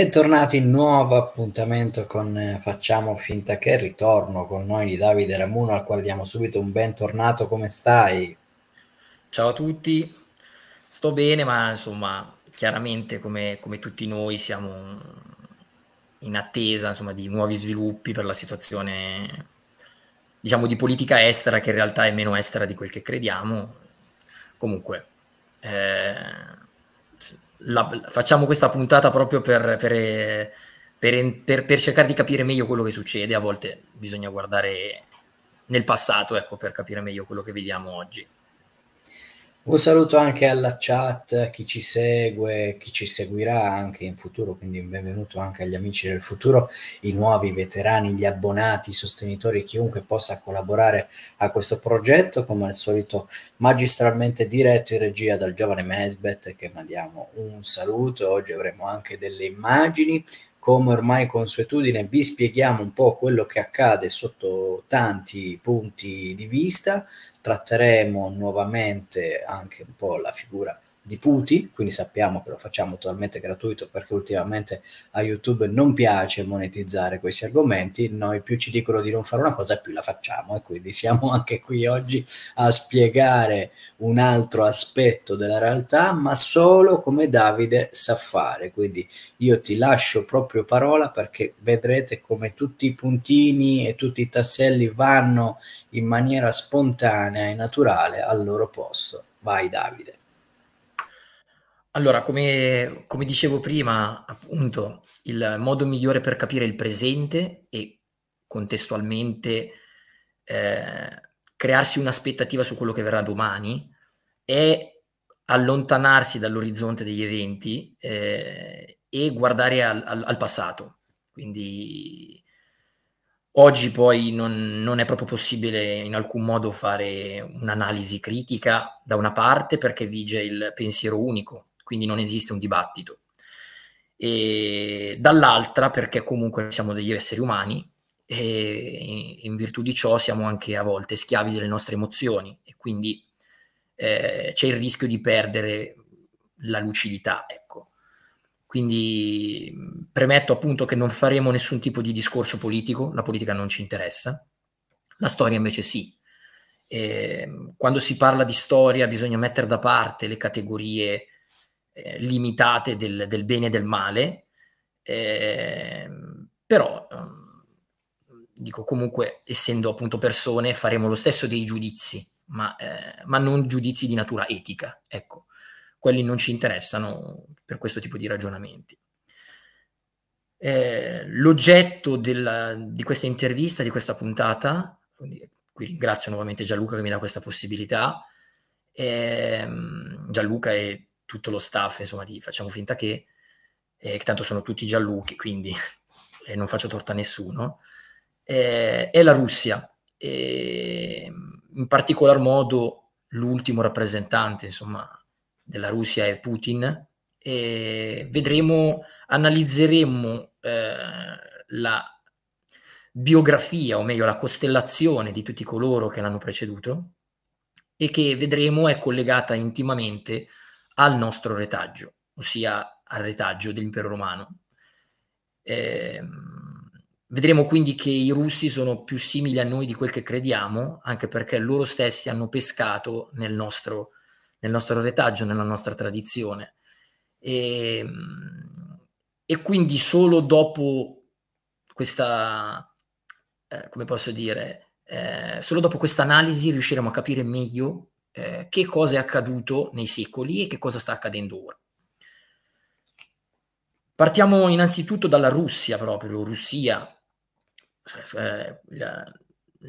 Bentornati in nuovo appuntamento con eh, Facciamo finta che ritorno con noi di Davide Ramuno al quale diamo subito un bentornato, come stai? Ciao a tutti, sto bene ma insomma chiaramente come, come tutti noi siamo in attesa insomma, di nuovi sviluppi per la situazione diciamo di politica estera che in realtà è meno estera di quel che crediamo comunque eh, la, facciamo questa puntata proprio per, per, per, per, cercare di capire meglio quello che succede. A volte bisogna guardare nel passato ecco, per capire meglio quello che vediamo oggi. Un saluto anche alla chat, chi ci segue, chi ci seguirà anche in futuro, quindi un benvenuto anche agli amici del futuro, i nuovi, veterani, gli abbonati, i sostenitori, chiunque possa collaborare a questo progetto, come al solito magistralmente diretto in regia dal giovane Mesbet che mandiamo un saluto, oggi avremo anche delle immagini, come ormai consuetudine vi spieghiamo un po' quello che accade sotto tanti punti di vista, tratteremo nuovamente anche un po' la figura di Putin, quindi sappiamo che lo facciamo totalmente gratuito perché ultimamente a YouTube non piace monetizzare questi argomenti, noi più ci dicono di non fare una cosa più la facciamo e quindi siamo anche qui oggi a spiegare un altro aspetto della realtà, ma solo come Davide sa fare, quindi io ti lascio proprio parola perché vedrete come tutti i puntini e tutti i tasselli vanno in maniera spontanea e naturale al loro posto. Vai Davide. Allora, come, come, dicevo prima, appunto, il modo migliore per capire il presente e contestualmente eh, crearsi un'aspettativa su quello che verrà domani è allontanarsi dall'orizzonte degli eventi eh, e guardare al, al, al, passato. Quindi oggi poi non, non, è proprio possibile in alcun modo fare un'analisi critica da una parte perché vige il pensiero unico quindi non esiste un dibattito. E dall'altra perché comunque siamo degli esseri umani e in virtù di ciò siamo anche a volte schiavi delle nostre emozioni e quindi eh, c'è il rischio di perdere la lucidità, ecco. Quindi premetto appunto che non faremo nessun tipo di discorso politico, la politica non ci interessa, la storia invece sì. E ehm, quando si parla di storia bisogna mettere da parte le categorie eh, limitate del, del, bene e del male, eh, però ehm, dico comunque, essendo appunto persone, faremo lo stesso dei giudizi, ma, eh, ma non giudizi di natura etica, ecco, quelli non ci interessano per questo tipo di ragionamenti. Eh, l'oggetto di questa intervista, di questa puntata, qui ringrazio nuovamente Gianluca che mi dà questa possibilità, eh, Gianluca è tutto lo staff, insomma, di facciamo finta che, eh, che tanto sono tutti gialluchi, quindi eh, non faccio torta a nessuno, eh, è la Russia, ehm, in particolar modo l'ultimo rappresentante, insomma, della Russia è Putin, vedremo, analizzeremo eh, la biografia, o meglio la costellazione di tutti coloro che l'hanno preceduto, e che vedremo è collegata intimamente al nostro retaggio, ossia al retaggio dell'impero romano. Eh, vedremo quindi che i russi sono più simili a noi di quel che crediamo, anche perché loro stessi hanno pescato nel nostro, nel nostro retaggio, nella nostra tradizione. E, ehm, e quindi solo dopo questa, eh, come posso dire, eh, solo dopo questa analisi riusciremo a capire meglio eh, che cosa è accaduto nei secoli e che cosa sta accadendo ora. Partiamo innanzitutto dalla Russia proprio, Russia, cioè, eh, la,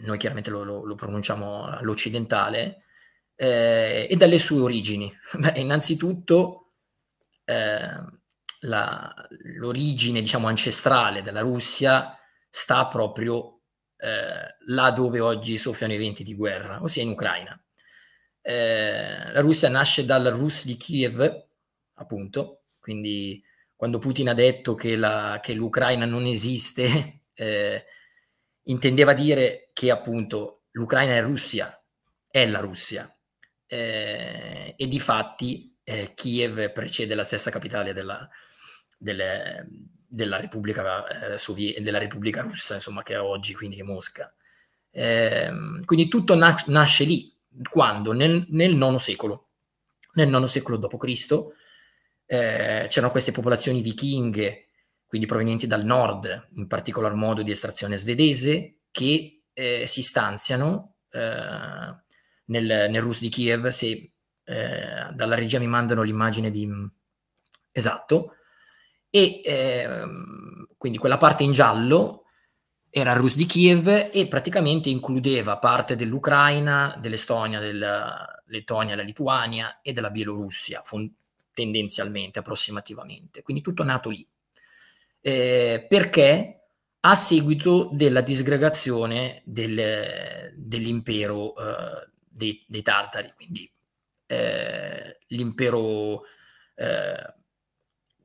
noi chiaramente lo, lo, lo pronunciamo all'occidentale, eh, e dalle sue origini. Beh, innanzitutto eh, la, l'origine, diciamo, ancestrale della Russia sta proprio eh, là dove oggi soffiano i venti di guerra, ossia in Ucraina eh, la Russia nasce dal Rus di Kiev, appunto, quindi quando Putin ha detto che, la, che l'Ucraina non esiste, eh, intendeva dire che appunto l'Ucraina è Russia, è la Russia, eh, e di fatti eh, Kiev precede la stessa capitale della, delle, della, Repubblica, eh, Sovie- della Repubblica Russa, insomma, che è oggi, quindi che è Mosca. Ehm, quindi tutto na- nasce lì, quando nel, nel IX secolo, nel IX secolo d.C., eh, c'erano queste popolazioni vichinghe, quindi provenienti dal nord, in particolar modo di estrazione svedese, che eh, si stanziano eh, nel, nel, Rus di Kiev, se eh, dalla regia mi mandano l'immagine di... esatto, e ehm, quindi quella parte in giallo era il Rus di Kiev e praticamente includeva parte dell'Ucraina, dell'Estonia, della Lettonia, della Lituania e della Bielorussia, fond- tendenzialmente, approssimativamente. Quindi tutto nato lì. Eh, perché? A seguito della disgregazione del, dell'impero eh, dei, dei, tartari, quindi eh, l'impero eh,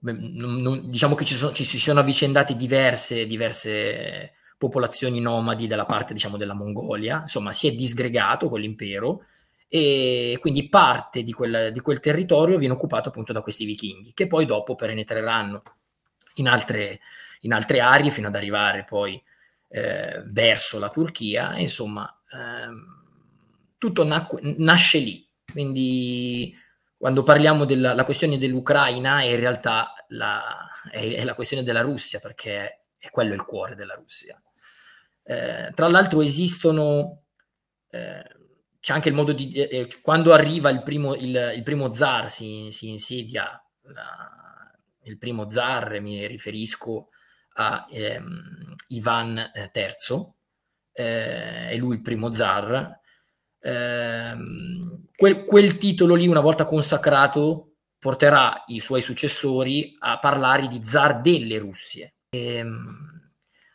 diciamo che ci, sono, ci, si sono avvicendati diverse, diverse popolazioni nomadi dalla parte diciamo, della Mongolia, insomma si è disgregato quell'impero e quindi parte di quel, di quel territorio viene occupato appunto da questi vichinghi che poi dopo penetreranno in altre, in altre aree fino ad arrivare poi eh, verso la Turchia, insomma ehm, tutto nacque, nasce lì, quindi quando parliamo della questione dell'Ucraina è in realtà la, è, è la questione della Russia perché è quello il cuore della Russia. Eh, tra l'altro esistono, eh, c'è anche il modo di, eh, eh, quando arriva il primo, il, il primo zar, si, si insidia la, il primo zar, mi riferisco a ehm, Ivan III, eh, è lui il primo zar, ehm, quel, quel titolo lì una volta consacrato porterà i suoi successori a parlare di zar delle Russie. E, ehm,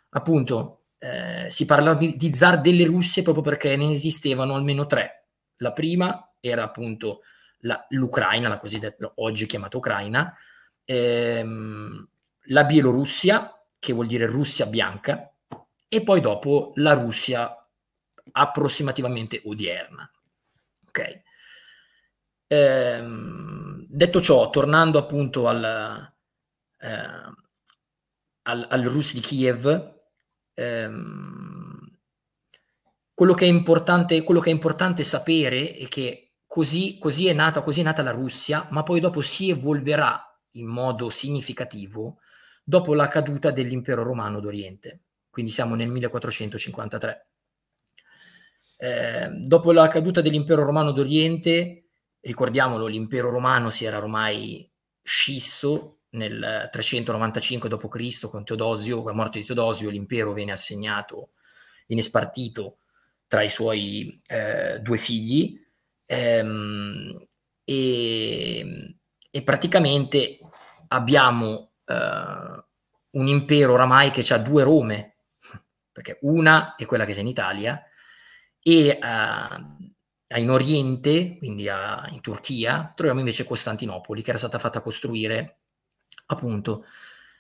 appunto, eh, si parlava di, di zar delle Russie proprio perché ne esistevano almeno tre. La prima era appunto la, l'Ucraina, la cosiddetta oggi chiamata Ucraina, ehm, la Bielorussia, che vuol dire Russia bianca, e poi dopo la Russia approssimativamente odierna. Ok. Ehm, detto ciò, tornando appunto al, eh, al, al Rus di Kiev, ehm, quello, che quello, che è importante, sapere è che così, così, è nata, così è nata la Russia, ma poi dopo si evolverà in modo significativo dopo la caduta dell'impero romano d'Oriente, quindi siamo nel 1453. Eh, dopo la caduta dell'impero romano d'Oriente, ricordiamolo, l'impero romano si era ormai scisso nel 395 d.C. con Teodosio, con la morte di Teodosio, l'impero viene assegnato, viene spartito tra i suoi eh, due figli ehm, e, e, praticamente abbiamo eh, un impero oramai che ha due Rome, perché una è quella che c'è in Italia e eh, in Oriente, quindi a, in Turchia, troviamo invece Costantinopoli che era stata fatta costruire appunto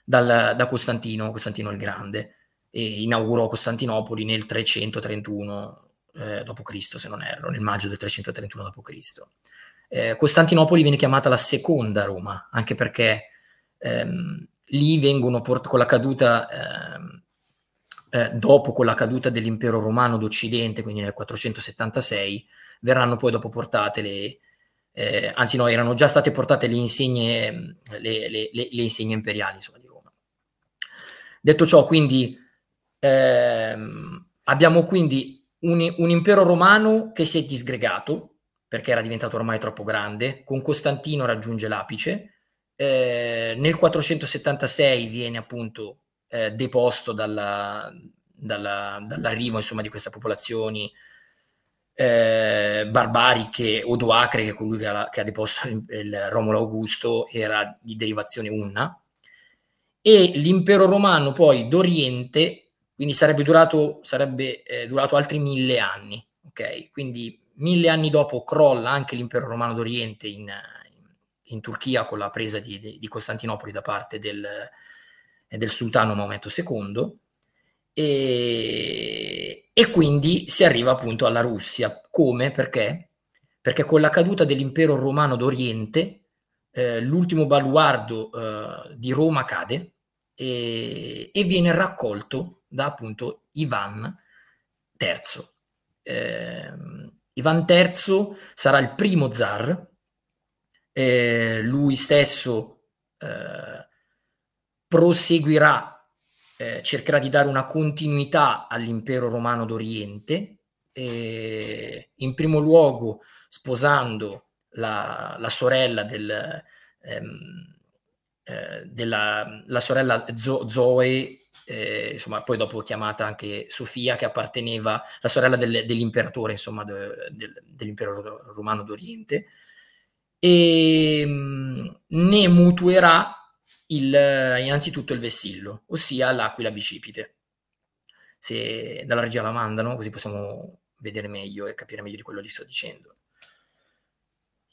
dal, da Costantino, Costantino il Grande, e inaugurò Costantinopoli nel 331 eh, d.C., se non erro, nel maggio del 331 d.C. Eh, Costantinopoli viene chiamata la seconda Roma, anche perché ehm, lì vengono port- con la caduta, ehm, eh, dopo con la caduta dell'impero romano d'Occidente, quindi nel 476, verranno poi dopo portate le, eh, anzi no, erano già state portate le insegne, le, le, le, le insegne imperiali insomma, di Roma. Detto ciò, quindi ehm, abbiamo quindi un, un impero romano che si è disgregato perché era diventato ormai troppo grande, con Costantino raggiunge l'apice, eh, nel 476 viene appunto eh, deposto dalla, dalla, dall'arrivo insomma, di queste popolazioni eh, Barbari che, o che è colui che ha, che ha deposto il, il, Romolo Augusto, era di derivazione unna, e l'impero romano poi d'Oriente, quindi sarebbe durato, sarebbe, eh, durato altri mille anni, ok? Quindi mille anni dopo crolla anche l'impero romano d'Oriente in, in Turchia con la presa di, di Costantinopoli da parte del, eh, del sultano Maometto II e, e quindi si arriva appunto alla Russia. Come? Perché? Perché con la caduta dell'impero romano d'Oriente eh, l'ultimo baluardo eh, di Roma cade e, e, viene raccolto da appunto Ivan III. Eh, Ivan III sarà il primo zar, eh, lui stesso eh, proseguirà eh, cercherà di dare una continuità all'impero romano d'Oriente, eh, in primo luogo sposando la, la sorella del... Ehm, eh, della la sorella Zo- Zoe, eh, insomma, poi dopo chiamata anche Sofia, che apparteneva, la sorella del, dell'imperatore, insomma, de, de, dell'impero romano d'Oriente, e mh, mm, ne mutuerà il, innanzitutto il vessillo, ossia l'aquila bicipite. Se dalla regia la mandano, così possiamo vedere meglio e capire meglio di quello che sto dicendo.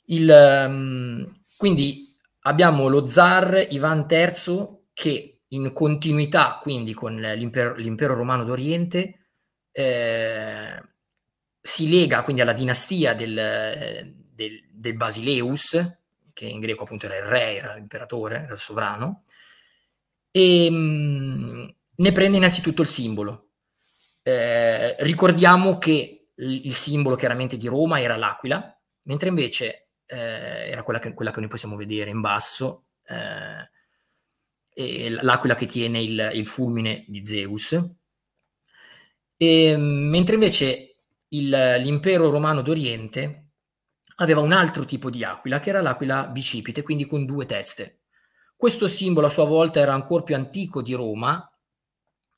Il, ehm, quindi abbiamo lo zar Ivan III che in continuità quindi con l'impero, l'impero romano d'Oriente eh, si lega quindi alla dinastia del, del, del Basileus, che in greco appunto era il re, era l'imperatore, era il sovrano, e ehm, mh, ne prende innanzitutto il simbolo. Eh, ricordiamo che il simbolo chiaramente di Roma era l'aquila, mentre invece eh, era quella che, quella che, noi possiamo vedere in basso, eh, l'aquila che tiene il, il, fulmine di Zeus, e, ehm, mentre invece l'impero romano d'Oriente aveva un altro tipo di aquila, che era l'aquila bicipite, quindi con due teste. Questo simbolo a sua volta era ancora più antico di Roma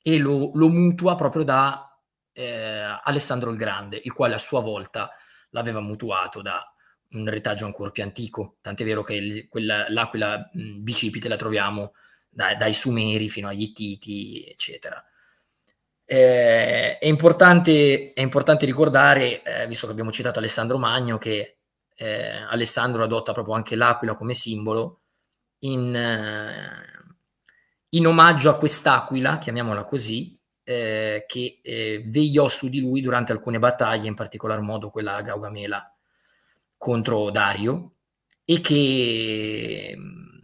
e lo, lo mutua proprio da eh, Alessandro il Grande, il quale a sua volta l'aveva mutuato da un retaggio ancora più antico, tant'è vero che il, quella, l'aquila bicipite la troviamo da, dai Sumeri fino agli Ittiti, eccetera. Eh, è, importante, è, importante, ricordare, eh, visto che abbiamo citato Alessandro Magno, che eh, Alessandro adotta proprio anche l'aquila come simbolo, in, eh, in omaggio a quest'aquila, chiamiamola così, eh, che eh, vegliò su di lui durante alcune battaglie, in particolar modo quella a Gaugamela contro Dario, e che mm,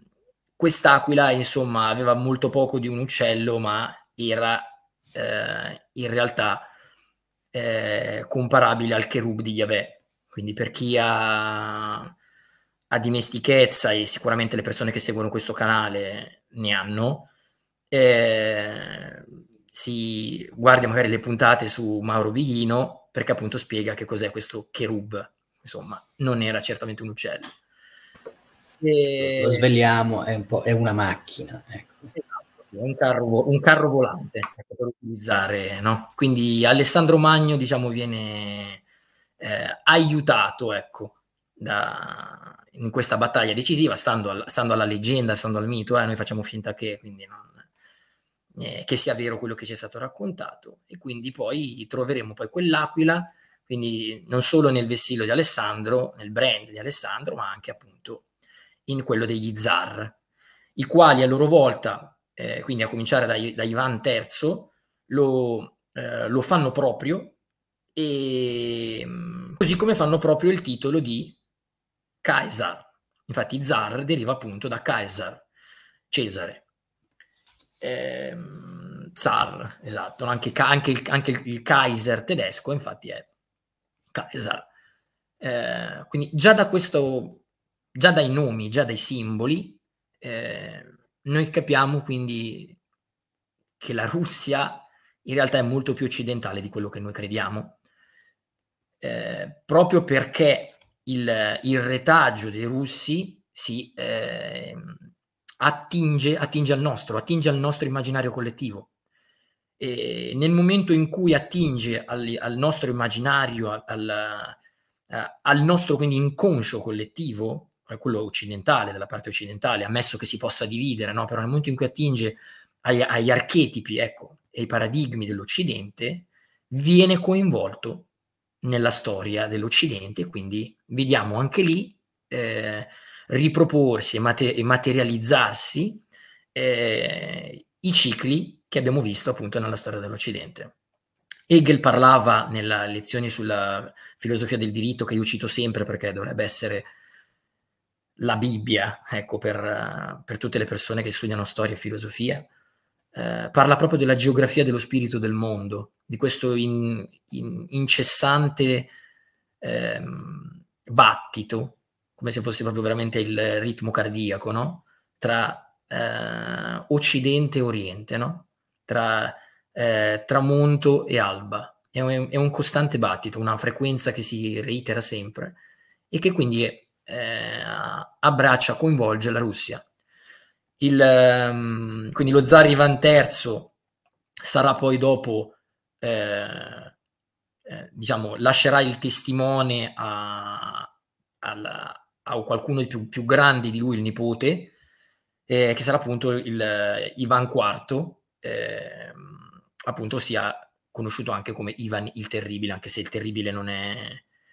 quest'aquila, insomma, aveva molto poco di un uccello, ma era eh, in realtà eh, comparabile al cherub di Yahweh quindi per chi ha, ha dimestichezza e sicuramente le persone che seguono questo canale ne hanno, eh, si guarda magari le puntate su Mauro Bighino perché appunto spiega che cos'è questo cherub. Insomma, non era certamente un uccello. E... Lo svegliamo, è, un po', è una macchina. Ecco. Esatto, un, carro, un carro, volante ecco, per utilizzare. No? Quindi Alessandro Magno diciamo, viene eh, aiutato ecco, da, in questa battaglia decisiva, stando, al, stando alla leggenda, stando al mito, eh, noi facciamo finta che, non, eh, che, sia vero quello che ci è stato raccontato e quindi poi troveremo poi quell'aquila, quindi non solo nel vessillo di Alessandro, nel brand di Alessandro, ma anche appunto in quello degli zar, i quali a loro volta, eh, quindi a cominciare da, da Ivan III, lo, eh, lo fanno proprio e mm, così come fanno proprio il titolo di Caesar. Infatti zar deriva appunto da Caesar, Cesare. Eh, zar, esatto, anche, anche, il, anche, il, Kaiser tedesco infatti è Caesar. Eh, quindi già da questo, già dai nomi, già dai simboli, eh, noi capiamo quindi che la Russia in realtà è molto più occidentale di quello che noi crediamo eh, proprio perché il, il, retaggio dei russi si eh, attinge, attinge al nostro, attinge al nostro immaginario collettivo. E nel momento in cui attinge al, al nostro immaginario, al, al nostro quindi inconscio collettivo, eh, quello occidentale, della parte occidentale, ammesso che si possa dividere, no? però nel momento in cui attinge agli, agli archetipi ecco, e ai paradigmi dell'Occidente, viene coinvolto nella storia dell'Occidente, quindi vediamo anche lì eh, riproporsi e, mate- e materializzarsi eh, i cicli che abbiamo visto appunto nella storia dell'Occidente. Hegel parlava nella lezione sulla filosofia del diritto, che io cito sempre perché dovrebbe essere la Bibbia, ecco, per, per tutte le persone che studiano storia e filosofia, eh, parla proprio della geografia dello spirito del mondo, di questo in, in, incessante eh, battito, come se fosse proprio veramente il ritmo cardiaco, no? tra eh, Occidente e Oriente, no? tra eh, tramonto e alba. È un, è un, costante battito, una frequenza che si reitera sempre e che quindi eh, abbraccia, coinvolge la Russia il, ehm, quindi lo zar Ivan III sarà poi dopo, eh, eh, diciamo, lascerà il testimone a, alla, a qualcuno di più, più, grande di lui, il nipote, eh, che sarà appunto il, eh, Ivan IV, ehm, appunto sia conosciuto anche come Ivan il Terribile, anche se il Terribile non è,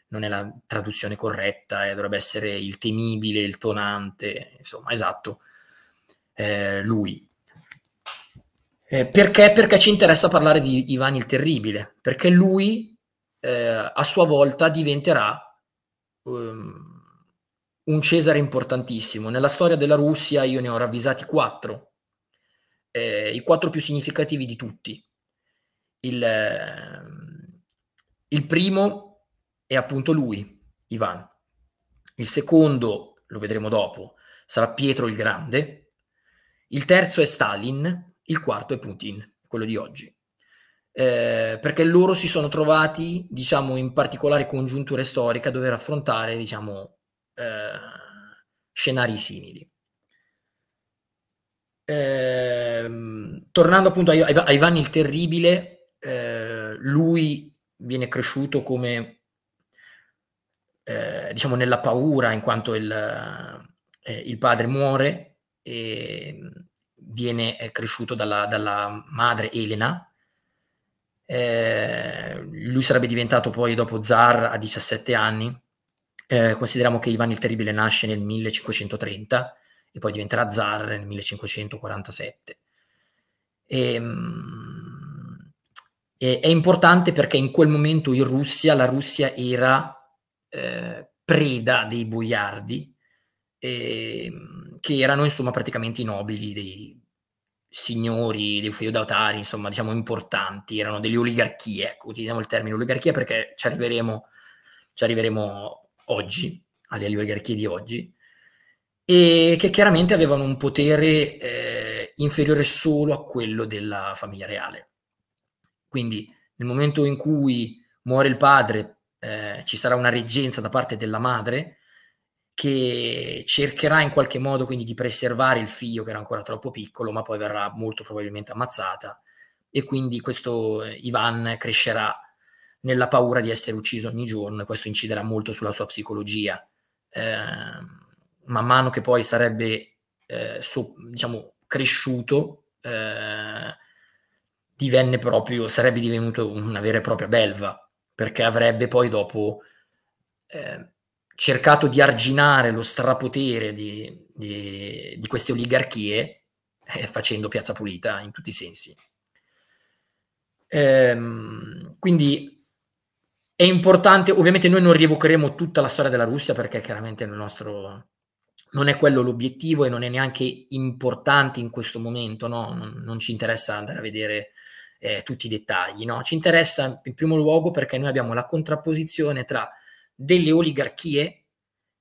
non è la traduzione corretta, eh, dovrebbe essere il temibile, il tonante, insomma, esatto eh, lui. Eh, perché? Perché ci interessa parlare di Ivan il Terribile, perché lui eh, a sua volta diventerà um, un Cesare importantissimo. Nella storia della Russia io ne ho ravvisati quattro, eh, i quattro più significativi di tutti. Il, ehm, il primo è appunto lui, Ivan. Il secondo, lo vedremo dopo, sarà Pietro il Grande, il terzo è Stalin, il quarto è Putin, quello di oggi. Eh, perché loro si sono trovati, diciamo, in particolare congiunture storiche a dover affrontare, diciamo, eh, scenari simili. Eh, tornando appunto a, a Ivan il Terribile, eh, lui viene cresciuto come eh, diciamo nella paura in quanto il, eh, il padre muore Ehm, eh, viene cresciuto dalla, dalla madre Elena. Eh, lui sarebbe diventato poi dopo zar a 17 anni. Eh, consideriamo che Ivan il Terribile nasce nel 1530 e poi diventerà zar nel 1547. E, ehm, e, è importante perché in quel momento in Russia la Russia era eh, preda dei boiardi eh, che erano insomma praticamente i nobili dei signori, dei feudatari, insomma diciamo importanti, erano delle oligarchie, ecco, utilizziamo il termine oligarchia perché ci arriveremo, ci arriveremo oggi, alle oligarchie di oggi, e che chiaramente avevano un potere eh, inferiore solo a quello della famiglia reale. Quindi nel momento in cui muore il padre, eh, ci sarà una reggenza da parte della madre, che cercherà in qualche modo quindi di preservare il figlio che era ancora troppo piccolo, ma poi verrà molto probabilmente ammazzata e quindi questo eh, Ivan crescerà nella paura di essere ucciso ogni giorno e questo inciderà molto sulla sua psicologia. Eh, man mano che poi sarebbe eh, so, diciamo, cresciuto, eh, divenne proprio, sarebbe divenuto una vera e propria belva, perché avrebbe poi dopo eh, cercato di arginare lo strapotere di, di, di queste oligarchie eh, facendo piazza pulita in tutti i sensi. Ehm, quindi è importante, ovviamente noi non rievocheremo tutta la storia della Russia perché chiaramente il nostro non è quello l'obiettivo e non è neanche importante in questo momento, no? non, non, ci interessa andare a vedere eh, tutti i dettagli, no? ci interessa in primo luogo perché noi abbiamo la contrapposizione tra delle oligarchie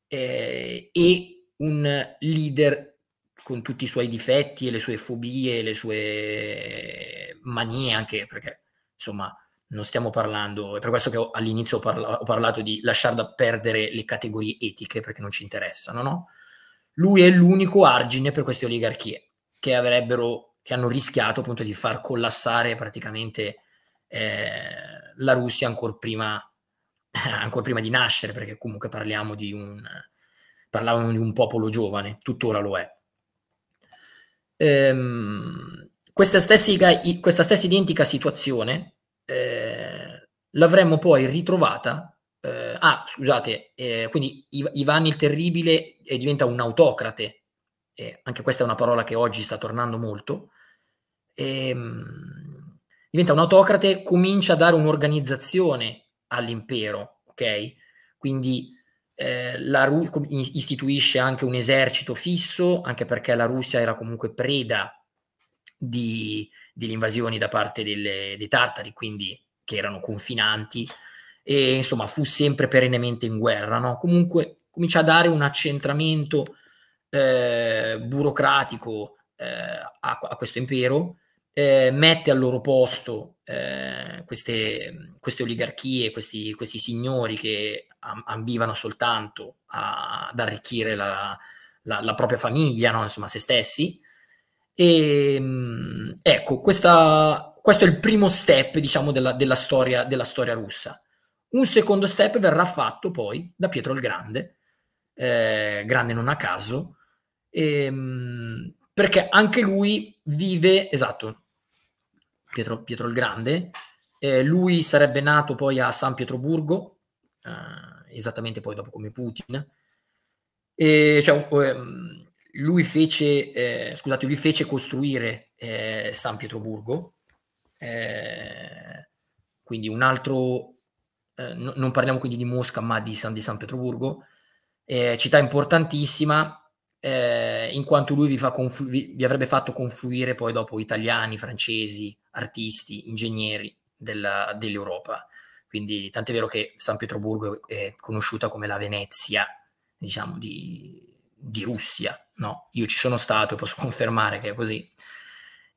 eh, e un leader con tutti i suoi difetti e le sue fobie, le sue manie anche, perché insomma non stiamo parlando, è per questo che ho, all'inizio ho, parla- ho, parlato di lasciar da perdere le categorie etiche perché non ci interessano, no? Lui è l'unico argine per queste oligarchie che avrebbero, che hanno rischiato appunto di far collassare praticamente eh, la Russia ancora prima ancora prima di nascere, perché comunque parliamo di un, parlavano di un popolo giovane, tuttora lo è. Ehm, questa, stessa, questa, stessa, identica situazione eh, l'avremmo poi ritrovata. Eh, ah, scusate, eh, quindi Ivan il Terribile eh, diventa un autocrate, anche questa è una parola che oggi sta tornando molto. Ehm, diventa un autocrate, comincia a dare un'organizzazione all'impero, ok? Quindi eh, la Russia istituisce anche un esercito fisso, anche perché la Russia era comunque preda di, delle invasioni da parte delle, dei tartari, quindi che erano confinanti, e insomma fu sempre perennemente in guerra, no? Comunque comincia a dare un accentramento eh, burocratico eh, a, a questo impero, eh, mette al loro posto eh, queste, queste, oligarchie, questi, questi signori che ambivano soltanto a, ad arricchire la, la, la propria famiglia, no? insomma, se stessi. E, ehm, ecco, questa, questo è il primo step, diciamo, della, della, storia, della storia russa. Un secondo step verrà fatto poi da Pietro il Grande, eh, grande non a caso, ehm, perché anche lui vive, esatto, Pietro, Pietro il Grande. Eh, lui sarebbe nato poi a San Pietroburgo, eh, esattamente poi dopo come Putin. E, cioè, ehm, lui, fece, eh, scusate, lui fece costruire eh, San Pietroburgo, eh, quindi un altro, no, non parliamo quindi di Mosca ma di San, di San Pietroburgo, città importantissima eh, in quanto lui vi, conflu- vi, avrebbe fatto confluire poi dopo italiani, francesi, artisti, ingegneri della, dell'Europa. Quindi tant'è vero che San Pietroburgo è conosciuta come la Venezia, diciamo, di, di Russia. No, io ci sono stato e posso confermare che è così.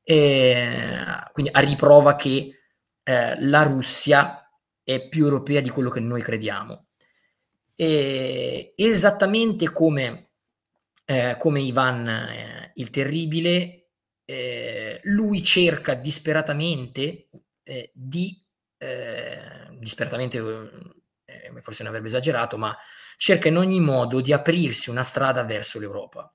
E, quindi a riprova che eh, la Russia è più europea di quello che noi crediamo. E, esattamente come, eh, come Ivan eh, il Terribile, eh, lui cerca disperatamente eh, di, eh, disperatamente eh, forse non avrebbe esagerato, ma cerca in ogni modo di aprirsi una strada verso l'Europa.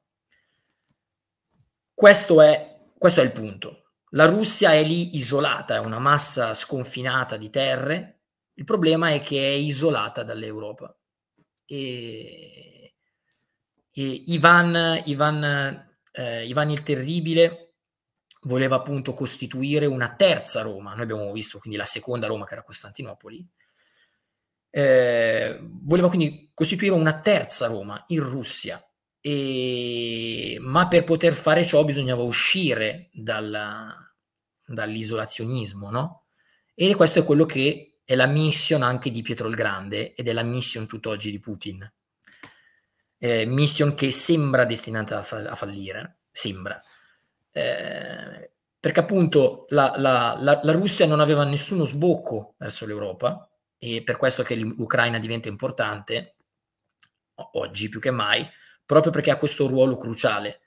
Questo è, questo è il punto. La Russia è lì isolata, è una massa sconfinata di terre. Il problema è che è isolata dall'Europa. E, e Ivan, Ivan, eh, Ivan il Terribile voleva appunto costituire una terza Roma, noi abbiamo visto quindi la seconda Roma che era Costantinopoli, eh, voleva quindi costituire una terza Roma in Russia, e... ma per poter fare ciò bisognava uscire dalla... dall'isolazionismo, no? E questo è quello che è la mission anche di Pietro il Grande ed è la mission tutt'oggi di Putin. Eh, mission che sembra destinata a, fa- a fallire, sembra eh, perché appunto la, la, la, la, Russia non aveva nessuno sbocco verso l'Europa e per questo che l'Ucraina diventa importante oggi più che mai, proprio perché ha questo ruolo cruciale.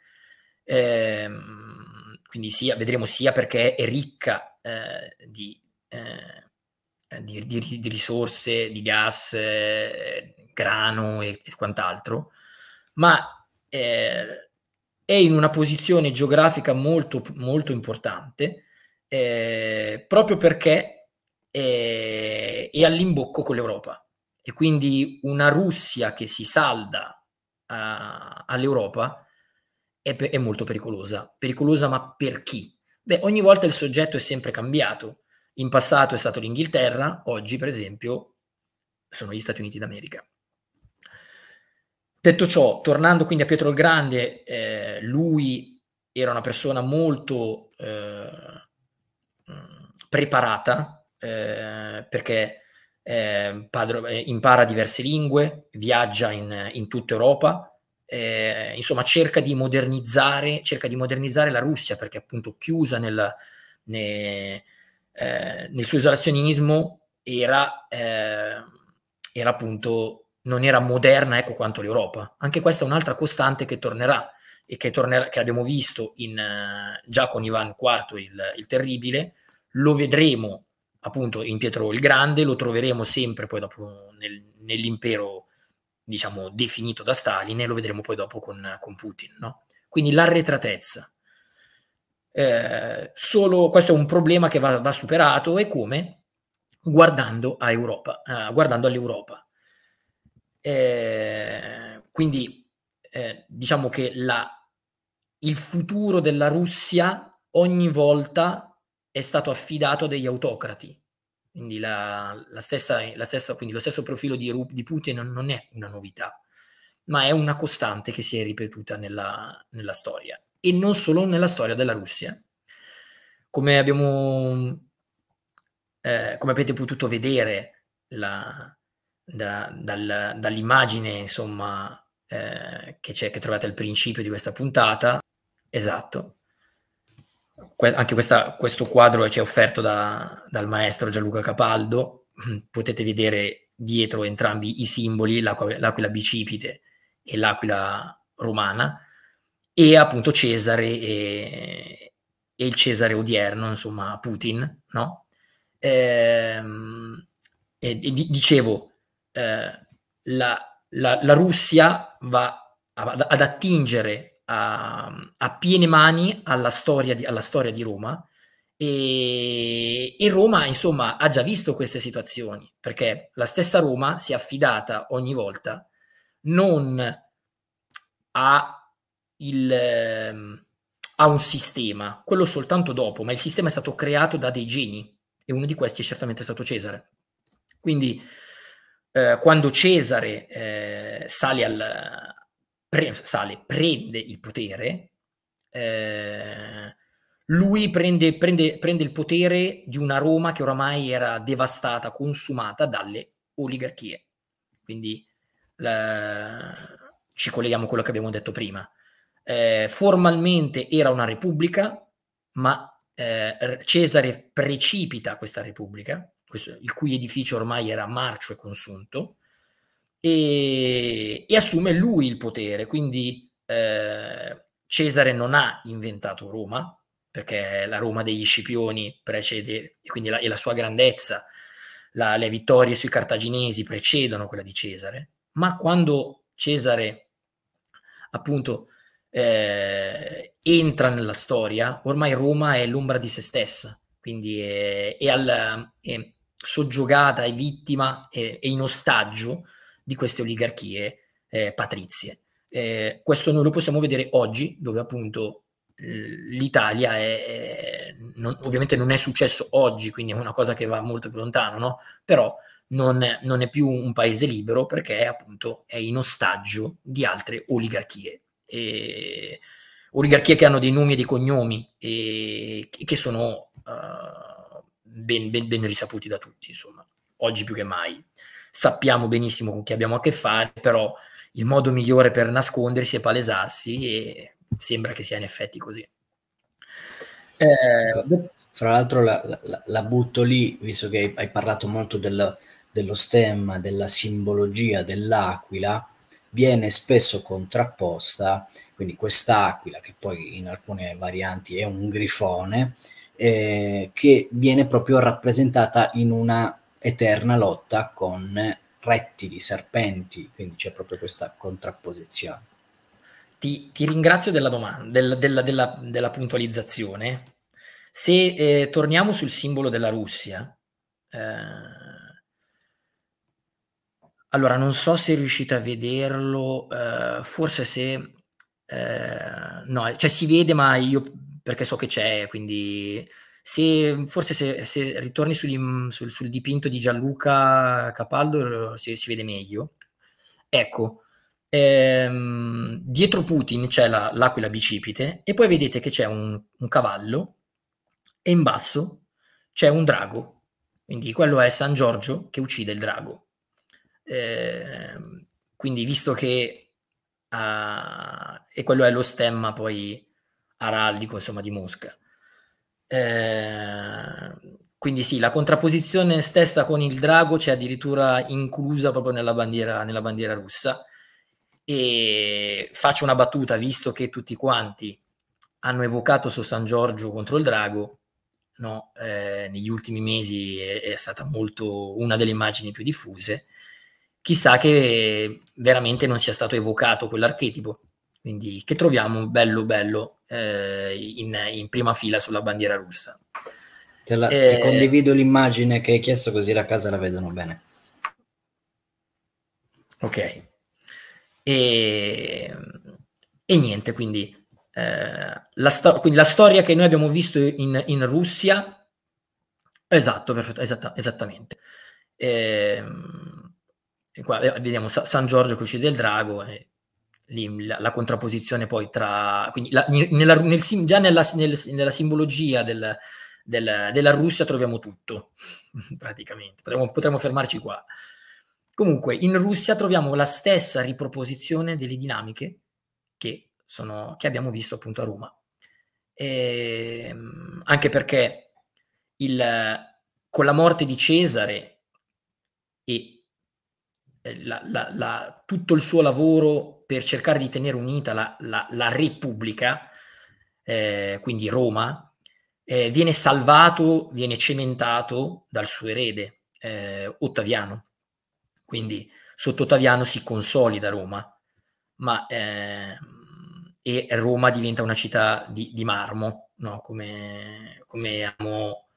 Eh, quindi sia, vedremo sia perché è ricca eh, di, eh, di, di, di, risorse, di gas, eh, grano e, e quant'altro, ma eh, è in una posizione geografica molto, molto importante eh, proprio perché è, eh, è all'imbocco con l'Europa e quindi una Russia che si salda a, all'Europa è, è, molto pericolosa. Pericolosa ma per chi? Beh, ogni volta il soggetto è sempre cambiato. In passato è stato l'Inghilterra, oggi per esempio sono gli Stati Uniti d'America. Detto ciò, tornando quindi a Pietro il Grande, eh, lui era una persona molto eh, mm, preparata eh, perché eh, padre, eh, impara diverse lingue, viaggia in, in tutta Europa, eh, insomma cerca di, cerca di, modernizzare, la Russia perché appunto chiusa nel, nel, nel suo isolazionismo era, era appunto non era moderna ecco quanto l'Europa. Anche questa è un'altra costante che tornerà e che, tornerà, che abbiamo visto in, eh, già con Ivan IV il, il, Terribile, lo vedremo appunto in Pietro il Grande, lo troveremo sempre poi dopo nel, nell'impero diciamo definito da Stalin e lo vedremo poi dopo con, con Putin. No? Quindi l'arretratezza. Eh, solo questo è un problema che va, va superato e come? Guardando, a Europa, eh, guardando all'Europa eh, quindi eh, diciamo che la, il futuro della Russia ogni volta è stato affidato degli autocrati. Quindi, la, la stessa, stessa, quindi lo stesso profilo di, di Putin non, non è una novità, ma è una costante che si è ripetuta nella, nella storia e non solo nella storia della Russia. Come abbiamo eh, come avete potuto vedere, la, da, dal, dall'immagine, insomma, eh, che, che trovate al principio di questa puntata. Esatto. Que- anche questa, questo quadro ci è offerto da, dal maestro Gianluca Capaldo. Potete vedere dietro entrambi i simboli, l'aqu- l'aquila bicipite e l'aquila romana, e appunto Cesare e, e il Cesare odierno, insomma Putin, no? Ehm, e, e dicevo, eh, la, la, la, Russia va ad, ad attingere a, a, piene mani alla storia di, alla storia di Roma e, e, Roma insomma ha già visto queste situazioni perché la stessa Roma si è affidata ogni volta non a, il, ehm, a un sistema, quello soltanto dopo, ma il sistema è stato creato da dei geni e uno di questi è certamente stato Cesare. Quindi eh, quando Cesare eh, sale al, pre, sale, prende il potere, eh, lui prende, prende, prende, il potere di una Roma che oramai era devastata, consumata dalle oligarchie. Quindi la, ci colleghiamo a quello che abbiamo detto prima. Eh, formalmente era una repubblica, ma eh, Cesare precipita questa repubblica questo, il cui edificio ormai era marcio e consunto, e, e assume lui il potere. Quindi eh, Cesare non ha inventato Roma, perché la Roma degli Scipioni precede, e quindi la, e la sua grandezza, la, le vittorie sui cartaginesi precedono quella di Cesare, ma quando Cesare appunto eh, entra nella storia, ormai Roma è l'ombra di se stessa, quindi è, è al, è, soggiogata e vittima e, eh, e in ostaggio di queste oligarchie eh, patrizie. Eh, questo noi lo possiamo vedere oggi, dove appunto l'Italia è, non, ovviamente non è successo oggi, quindi è una cosa che va molto più lontano, no? però non, non è più un paese libero perché appunto è in ostaggio di altre oligarchie. E, oligarchie che hanno dei nomi e dei cognomi e, e che sono uh, ben, ben, ben risaputi da tutti, insomma, oggi più che mai. Sappiamo benissimo con chi abbiamo a che fare, però il modo migliore per nascondersi è palesarsi e sembra che sia in effetti così. Ecco, eh, Fra l'altro la, la, la, butto lì, visto che hai, hai parlato molto del, dello stemma, della simbologia dell'aquila, viene spesso contrapposta, quindi quest'aquila che poi in alcune varianti è un grifone, eh, che viene proprio rappresentata in una eterna lotta con rettili, serpenti, quindi c'è proprio questa contrapposizione. Ti, ti ringrazio della domanda, del, della, della, della, puntualizzazione. Se eh, torniamo sul simbolo della Russia, eh, allora non so se riuscite a vederlo, eh, forse se... Eh, no, cioè si vede, ma io perché so che c'è, quindi se, forse se, se ritorni sugli, mm, sul, sul, dipinto di Gianluca Capaldo eh, si, si vede meglio. Ecco, ehm, dietro Putin c'è la, l'aquila bicipite e poi vedete che c'è un, un cavallo e in basso c'è un drago, quindi quello è San Giorgio che uccide il drago. Eh, quindi visto che uh, e quello è lo stemma poi araldico insomma, di Mosca. Eh, quindi sì, la contrapposizione stessa con il drago c'è addirittura inclusa proprio nella bandiera, nella bandiera russa. E faccio una battuta, visto che tutti quanti hanno evocato su San Giorgio contro il drago, no? eh, negli ultimi mesi è, è, stata molto una delle immagini più diffuse, chissà che veramente non sia stato evocato quell'archetipo quindi che troviamo bello bello eh, in, in, prima fila sulla bandiera russa. Te la, eh, ti condivido l'immagine che hai chiesto così la casa la vedono bene. Ok. E, e niente, quindi, eh, la sto- quindi la storia che noi abbiamo visto in, in Russia, esatto, perfetto, esatta, esattamente. Ehm, e, qua eh, vediamo San Giorgio che uccide il drago. E, la, la contrapposizione poi tra... Quindi la, nella, nel, già nella, nel, nella simbologia del, del, della Russia troviamo tutto, praticamente. Potremmo, potremmo fermarci qua. Comunque, in Russia troviamo la stessa riproposizione delle dinamiche che, sono, che abbiamo visto appunto a Roma. E, ehm, anche perché il, con la morte di Cesare e eh, la, la, la, tutto il suo lavoro per cercare di tenere unita la, la, la Repubblica, eh, quindi Roma, eh, viene salvato, viene cementato dal suo erede, eh, Ottaviano. Quindi sotto Ottaviano si consolida Roma, ma, eh, e Roma diventa una città di, di marmo, no? come, come amo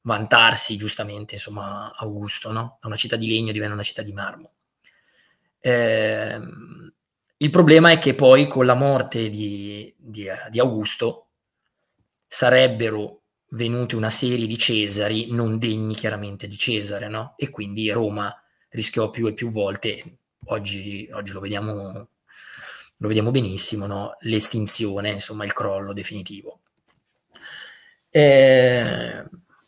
vantarsi giustamente, insomma, Augusto, no? una città di legno diventa una città di marmo. Eh, il problema è che poi con la morte di, di, eh, di Augusto sarebbero venute una serie di Cesari non degni chiaramente di Cesare, no? E quindi Roma rischiò più e più volte, oggi, oggi lo, vediamo, lo, vediamo, benissimo, no? l'estinzione, insomma il crollo definitivo. Eh,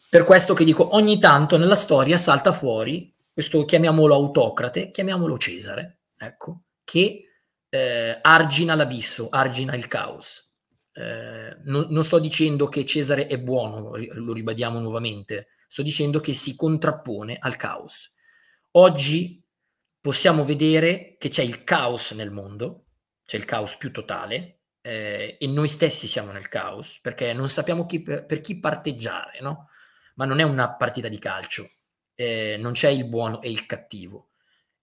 per questo che dico, ogni tanto nella storia salta fuori questo, chiamiamolo autocrate, chiamiamolo Cesare, ecco, che eh, argina l'abisso, argina il caos. Eh, non, non sto dicendo che Cesare è buono, lo ribadiamo nuovamente, sto dicendo che si contrappone al caos. Oggi possiamo vedere che c'è il caos nel mondo, c'è il caos più totale, eh, e noi stessi siamo nel caos perché non sappiamo chi, per, per, chi parteggiare, no? Ma non è una partita di calcio, eh, non c'è il buono e il cattivo.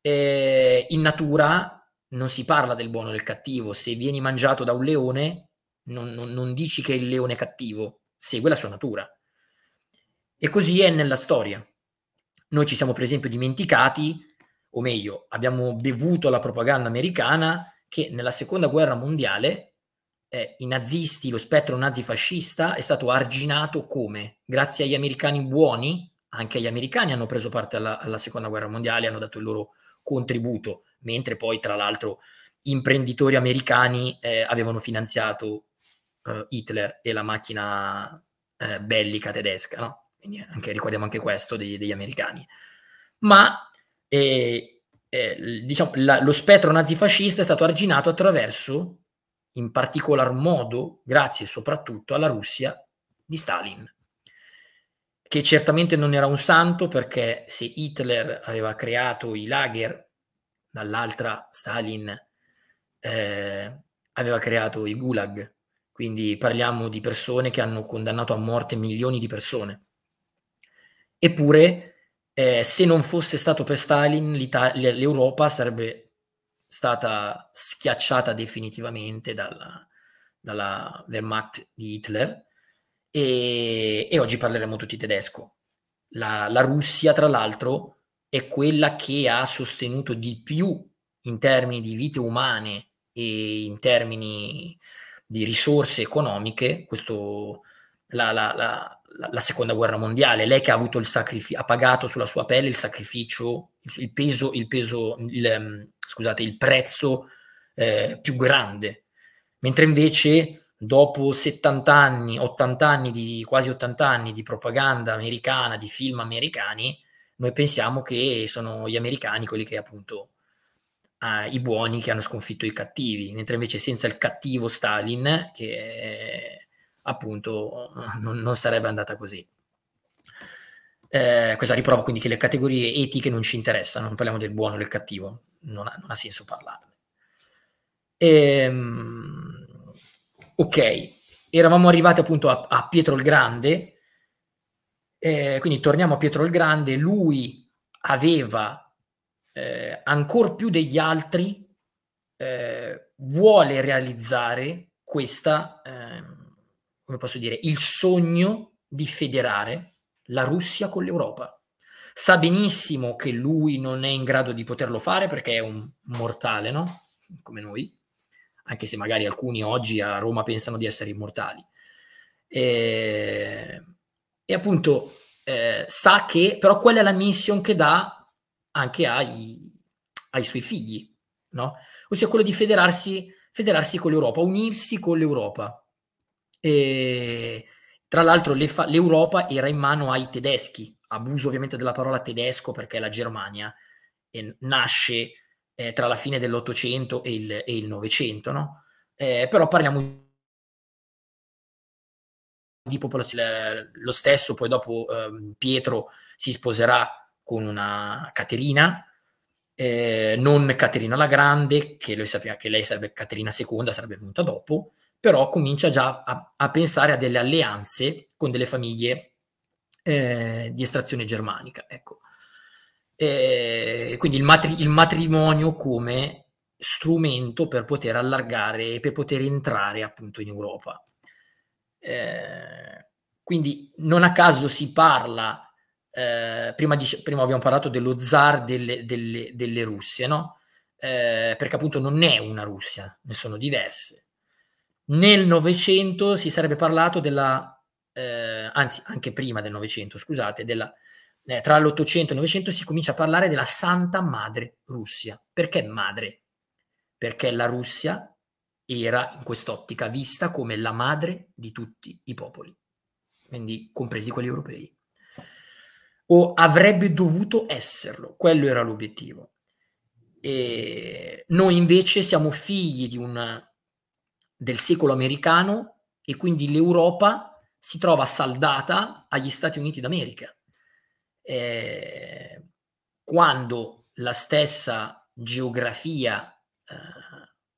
Eh, in natura non si parla del buono e del cattivo. Se vieni mangiato da un leone, non, non, non dici che il leone è cattivo, segue la sua natura. E così è nella storia. Noi ci siamo per esempio dimenticati, o meglio, abbiamo bevuto la propaganda americana che nella seconda guerra mondiale eh, i nazisti, lo spettro nazifascista è stato arginato come? Grazie agli americani buoni, anche gli americani hanno preso parte alla, alla seconda guerra mondiale, hanno dato il loro contributo, mentre poi tra l'altro imprenditori americani eh, avevano finanziato eh, Hitler e la macchina eh, bellica tedesca, no? Quindi anche, ricordiamo anche questo dei, degli americani. Ma eh, eh, diciamo, la, lo spettro nazifascista è stato arginato attraverso, in particolar modo, grazie soprattutto alla Russia di Stalin, che certamente non era un santo perché se Hitler aveva creato i lager dall'altra Stalin eh, aveva creato i gulag, quindi parliamo di persone che hanno condannato a morte milioni di persone. Eppure, eh, se non fosse stato per Stalin, l'Europa sarebbe stata schiacciata definitivamente dalla, dalla Wehrmacht di Hitler e, e, oggi parleremo tutti tedesco. La, la Russia, tra l'altro, è quella che ha sostenuto di più in termini di vite umane e in termini di risorse economiche questo, la, la, la, la, seconda guerra mondiale, lei che ha, avuto il sacrificio, ha pagato sulla sua pelle il sacrificio, il peso, il, peso, il, ehm, scusate, il prezzo eh, più grande, mentre invece dopo 70 anni, 80 anni, di, quasi 80 anni di propaganda americana, di film americani, noi pensiamo che sono gli americani quelli che appunto ah, i buoni che hanno sconfitto i cattivi, mentre invece senza il cattivo Stalin che appunto non, non sarebbe andata così. Eh, questa riprova quindi che le categorie etiche non ci interessano, non parliamo del buono e del cattivo, non ha, non ha senso parlarne. Ehm, ok, eravamo arrivati appunto a, a Pietro il Grande, eh, quindi torniamo a Pietro il Grande, lui aveva eh, ancora più degli altri, eh, vuole realizzare questa, ehm, come posso dire, il sogno di federare la Russia con l'Europa. Sa benissimo che lui non è in grado di poterlo fare perché è un mortale, no? Come noi, anche se magari alcuni oggi a Roma pensano di essere immortali. Eh, e appunto eh, sa che però quella è la mission che dà anche ai, ai suoi figli, no? ossia quello di federarsi, federarsi con l'Europa, unirsi con l'Europa. E, tra l'altro l'Europa era in mano ai tedeschi, abuso ovviamente della parola tedesco perché la Germania eh, nasce eh, tra la fine dell'Ottocento e il Novecento, no? Eh, però parliamo di popolazione. Eh, lo stesso, poi dopo eh, Pietro si sposerà con una Caterina, eh, non Caterina la Grande, che, lui sapeva che lei sarebbe Caterina II, sarebbe venuta dopo, però comincia già a, a pensare a delle alleanze con delle famiglie eh, di estrazione germanica. Ecco. Eh, quindi il, matri il matrimonio come strumento per poter allargare, e per poter entrare appunto in Europa. Eh, quindi non a caso si parla, eh, prima, dice, prima, abbiamo parlato dello zar delle, delle, delle Russie, no? Eh, perché appunto non è una Russia, ne sono diverse. Nel Novecento si sarebbe parlato della, eh, anzi anche prima del Novecento, scusate, della, eh, tra l'Ottocento e il Novecento si comincia a parlare della Santa Madre Russia. Perché madre? Perché la Russia era in quest'ottica vista come la madre di tutti i popoli, quindi compresi quelli europei. O avrebbe dovuto esserlo, quello era l'obiettivo. E noi invece siamo figli una, del secolo americano e quindi l'Europa si trova saldata agli Stati Uniti d'America. Eh, quando la stessa geografia eh,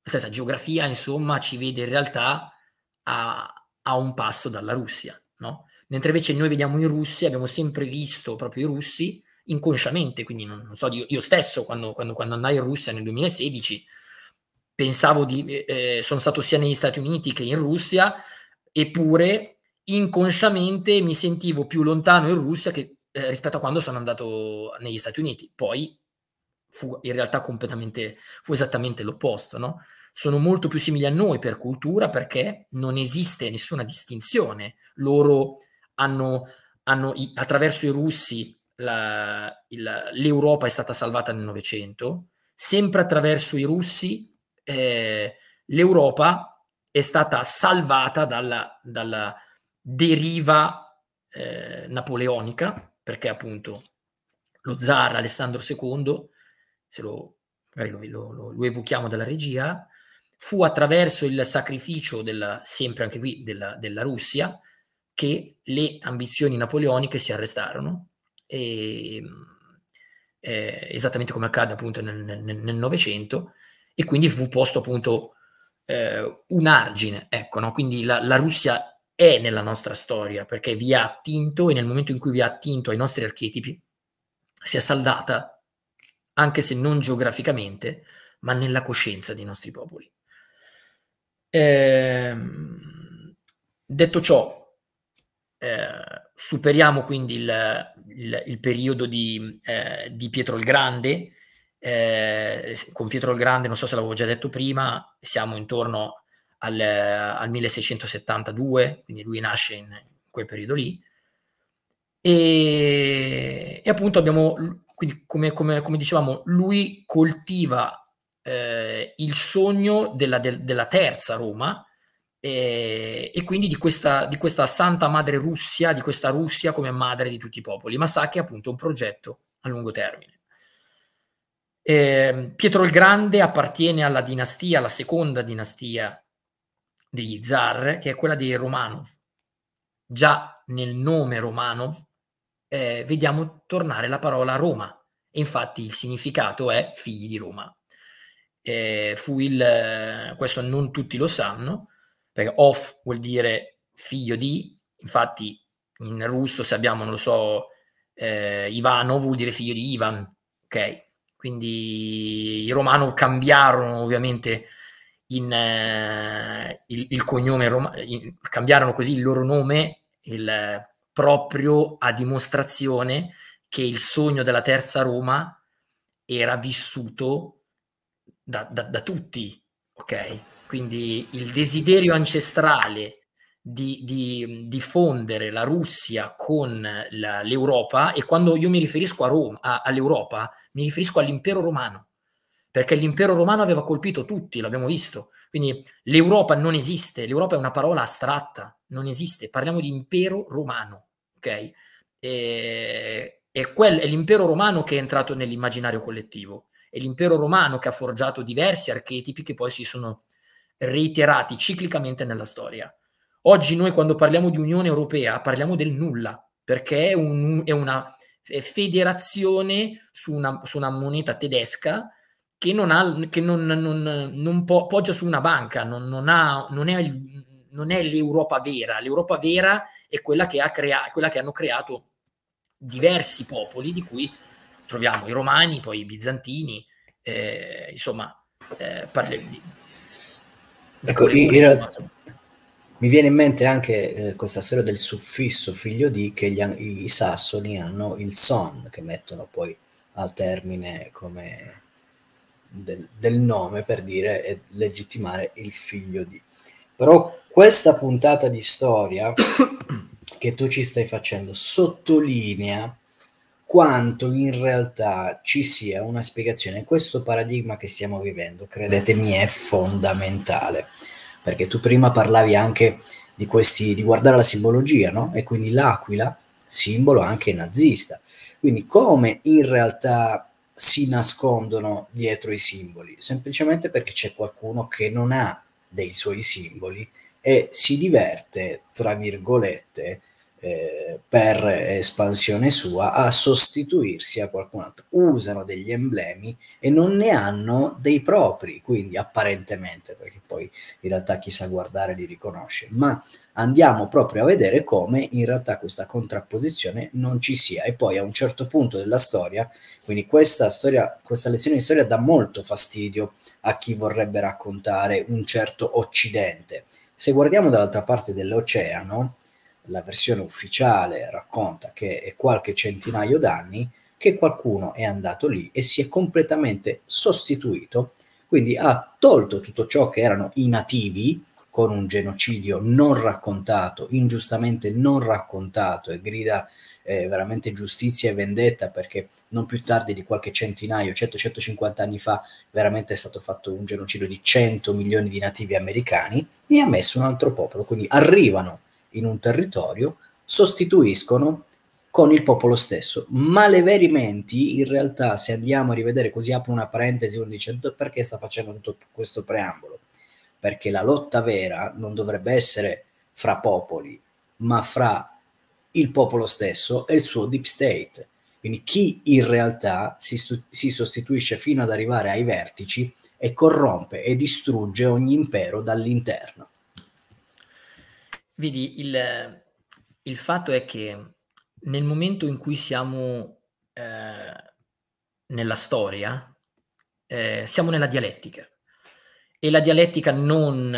stessa geografia, insomma, ci vede in realtà a, a un passo dalla Russia, no? Mentre invece noi vediamo i russi, abbiamo sempre visto proprio i russi inconsciamente, quindi non, non so, io, io stesso quando, quando, quando, andai in Russia nel 2016 pensavo di, eh, eh, sono stato sia negli Stati Uniti che in Russia, eppure inconsciamente mi sentivo più lontano in Russia che, eh, rispetto a quando sono andato negli Stati Uniti. Poi fu in realtà completamente, fu esattamente l'opposto, no? Sono molto più simili a noi per cultura perché non esiste nessuna distinzione. Loro hanno, hanno i, attraverso i russi la, il, l'Europa è stata salvata nel Novecento, sempre attraverso i russi eh, l'Europa è stata salvata dalla, dalla deriva eh, napoleonica, perché appunto lo zar Alessandro II se lo, magari lo, lo, lo evochiamo dalla regia, fu attraverso il sacrificio della, sempre anche qui della, della, Russia che le ambizioni napoleoniche si arrestarono e, eh, esattamente come accadde appunto nel Novecento e quindi fu posto appunto eh, un argine ecco no? quindi la, la, Russia è nella nostra storia perché vi ha attinto e nel momento in cui vi ha attinto ai nostri archetipi si è saldata anche se non geograficamente, ma nella coscienza dei nostri popoli. Eh, detto ciò, eh, superiamo quindi il, il, il periodo di, eh, di, Pietro il Grande. Eh, con Pietro il Grande, non so se l'avevo già detto prima, siamo intorno al, al 1672, quindi lui nasce in quel periodo lì. E, e, appunto abbiamo quindi come, come, come dicevamo, lui coltiva eh, il sogno della, del, della terza Roma eh, e quindi di questa, di questa, santa madre Russia, di questa Russia come madre di tutti i popoli. Ma sa che è appunto un progetto a lungo termine. Eh, Pietro il Grande appartiene alla dinastia, alla seconda dinastia degli zar, che è quella dei Romanov. Già nel nome Romanov eh, vediamo tornare la parola Roma. Infatti il significato è figli di Roma. Eh, fu il, questo non tutti lo sanno, perché off vuol dire figlio di, infatti in russo se abbiamo, non lo so, eh, Ivano vuol dire figlio di Ivan, ok? Quindi i romano cambiarono ovviamente in, eh, il, il, cognome, Roma, in, cambiarono così il loro nome, il, proprio a dimostrazione che il sogno della terza Roma era vissuto da, da, da tutti, ok? Quindi il desiderio ancestrale di, di diffondere la Russia con l'Europa, e quando io mi riferisco all'Europa, mi riferisco all'impero romano, perché l'impero romano aveva colpito tutti, l'abbiamo visto, quindi l'Europa non esiste, l'Europa è una parola astratta, non esiste, parliamo di impero romano, ok? E, e quel, è l'impero romano che è entrato nell'immaginario collettivo, è l'impero romano che ha forgiato diversi archetipi che poi si sono reiterati ciclicamente nella storia. Oggi noi quando parliamo di Unione Europea parliamo del nulla, perché è, un, è una federazione su una, su una moneta tedesca che non, ha, che non, non, non po- poggia su una banca, non, ha, è non, è l'Europa vera. L'Europa vera è quella che, ha crea- quella che hanno creato diversi popoli, di cui troviamo i romani, poi i bizantini, eh, insomma, eh, parliamo Ecco, in realtà mi viene in mente anche eh, questa storia del suffisso figlio di che gli, i, i sassoni hanno il son, che mettono poi al termine come del, del nome per dire e legittimare il figlio di. Però questa puntata di storia che tu ci stai facendo sottolinea quanto in realtà ci sia una spiegazione. Questo paradigma che stiamo vivendo, credetemi, è fondamentale. Perché tu prima parlavi anche di, questi, di guardare la simbologia, no? E quindi l'aquila, simbolo anche nazista. Quindi come in realtà si nascondono dietro i simboli, semplicemente perché c'è qualcuno che non ha dei suoi simboli e si diverte, tra virgolette, eh, per espansione sua a sostituirsi a qualcun altro. Usano degli emblemi e non ne hanno dei propri, quindi apparentemente, perché poi in realtà chi sa guardare li riconosce, ma andiamo proprio a vedere come in realtà questa contrapposizione non ci sia. E poi a un certo punto della storia, quindi questa, storia, questa lezione di storia dà molto fastidio a chi vorrebbe raccontare un certo Occidente. Se guardiamo dall'altra parte dell'oceano, la versione ufficiale racconta che è qualche centinaio d'anni che qualcuno è andato lì e si è completamente sostituito, quindi ha tolto tutto ciò che erano i nativi con un genocidio non raccontato, ingiustamente non raccontato e grida eh, veramente giustizia e vendetta perché non più tardi di qualche centinaio, 100-150 anni fa, veramente è stato fatto un genocidio di 100 milioni di nativi americani e ha messo un altro popolo, quindi arrivano in un territorio, sostituiscono con il popolo stesso. Ma le veri menti, in realtà, se andiamo a rivedere, così apro una parentesi, uno dice perché sta facendo tutto questo preambolo? Perché la lotta vera non dovrebbe essere fra popoli, ma fra il popolo stesso e il suo deep state. Quindi chi in realtà si, si sostituisce fino ad arrivare ai vertici e corrompe e distrugge ogni impero dall'interno. Vedi, il, il fatto è che nel momento in cui siamo eh, nella storia, eh, siamo nella dialettica. E la dialettica non...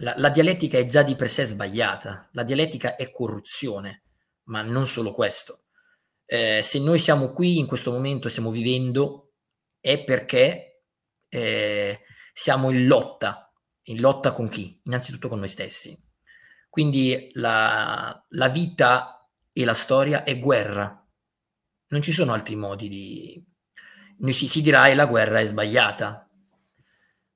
La, la dialettica è già di per sé sbagliata, la dialettica è corruzione, ma non solo questo. Eh, se noi siamo qui in questo momento, stiamo vivendo, è perché eh, siamo in lotta. In lotta con chi? Innanzitutto con noi stessi. Quindi la, la vita e la storia è guerra. Non ci sono altri modi di... Si, si dirà che eh, la guerra è sbagliata,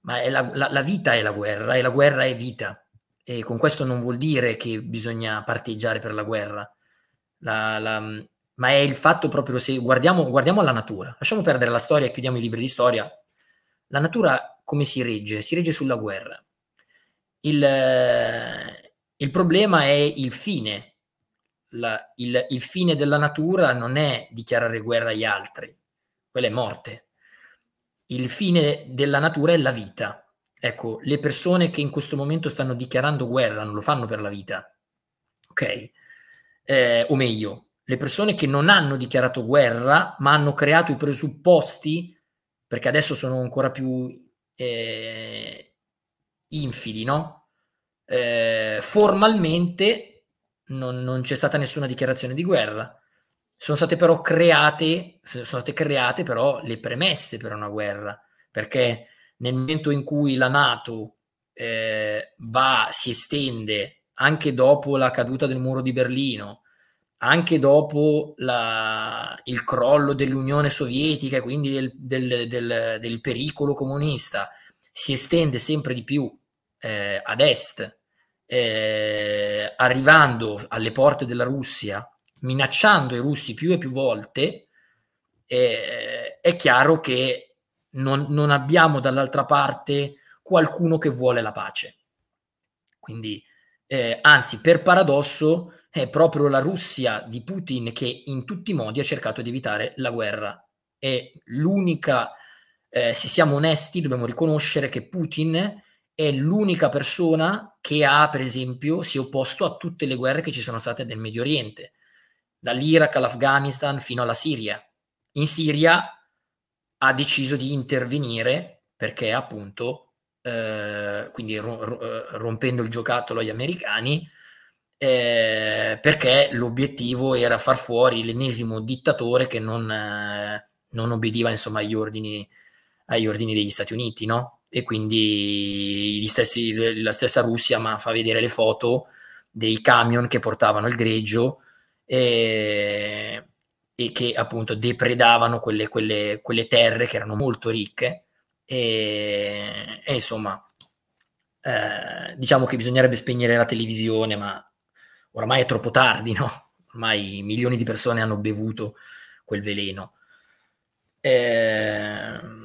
ma è la, la, la vita è la guerra e la guerra è vita. E con questo non vuol dire che bisogna parteggiare per la guerra. La, la, ma è il fatto proprio se guardiamo, guardiamo, la natura, lasciamo perdere la storia e chiudiamo i libri di storia, la natura come si regge? Si regge sulla guerra. Il, il problema è il fine. La, il, il fine della natura non è dichiarare guerra agli altri, quella è morte. Il fine della natura è la vita. Ecco, le persone che in questo momento stanno dichiarando guerra non lo fanno per la vita, ok? Eh, o meglio, le persone che non hanno dichiarato guerra, ma hanno creato i presupposti, perché adesso sono ancora più eh, infidi, no? eh, formalmente non, non c'è stata nessuna dichiarazione di guerra. Sono state però create, sono state create però le premesse per una guerra, perché nel momento in cui la Nato eh, va, si estende anche dopo la caduta del muro di Berlino, anche dopo la, il crollo dell'Unione Sovietica, quindi del, del, del, del pericolo comunista, si estende sempre di più eh, ad est, eh, arrivando alle porte della Russia, minacciando i russi più e più volte, eh, è chiaro che non, non abbiamo dall'altra parte qualcuno che vuole la pace. Quindi, eh, anzi, per paradosso, è proprio la Russia di Putin che in tutti i modi ha cercato di evitare la guerra. È l'unica, eh, se siamo onesti, dobbiamo riconoscere che Putin è l'unica persona che ha, per esempio, si è opposto a tutte le guerre che ci sono state nel Medio Oriente, dall'Iraq all'Afghanistan fino alla Siria. In Siria ha deciso di intervenire perché appunto, eh, quindi eh, rompendo il giocattolo agli americani, eh, perché l'obiettivo era far fuori l'ennesimo dittatore che non, eh, non obbediva insomma agli ordini, agli ordini degli Stati Uniti, no? e quindi stessi, la stessa Russia ma fa vedere le foto dei camion che portavano il greggio e, e che appunto depredavano quelle, quelle, quelle, terre che erano molto ricche e, e insomma eh, diciamo che bisognerebbe spegnere la televisione ma oramai è troppo tardi no? ormai milioni di persone hanno bevuto quel veleno ehm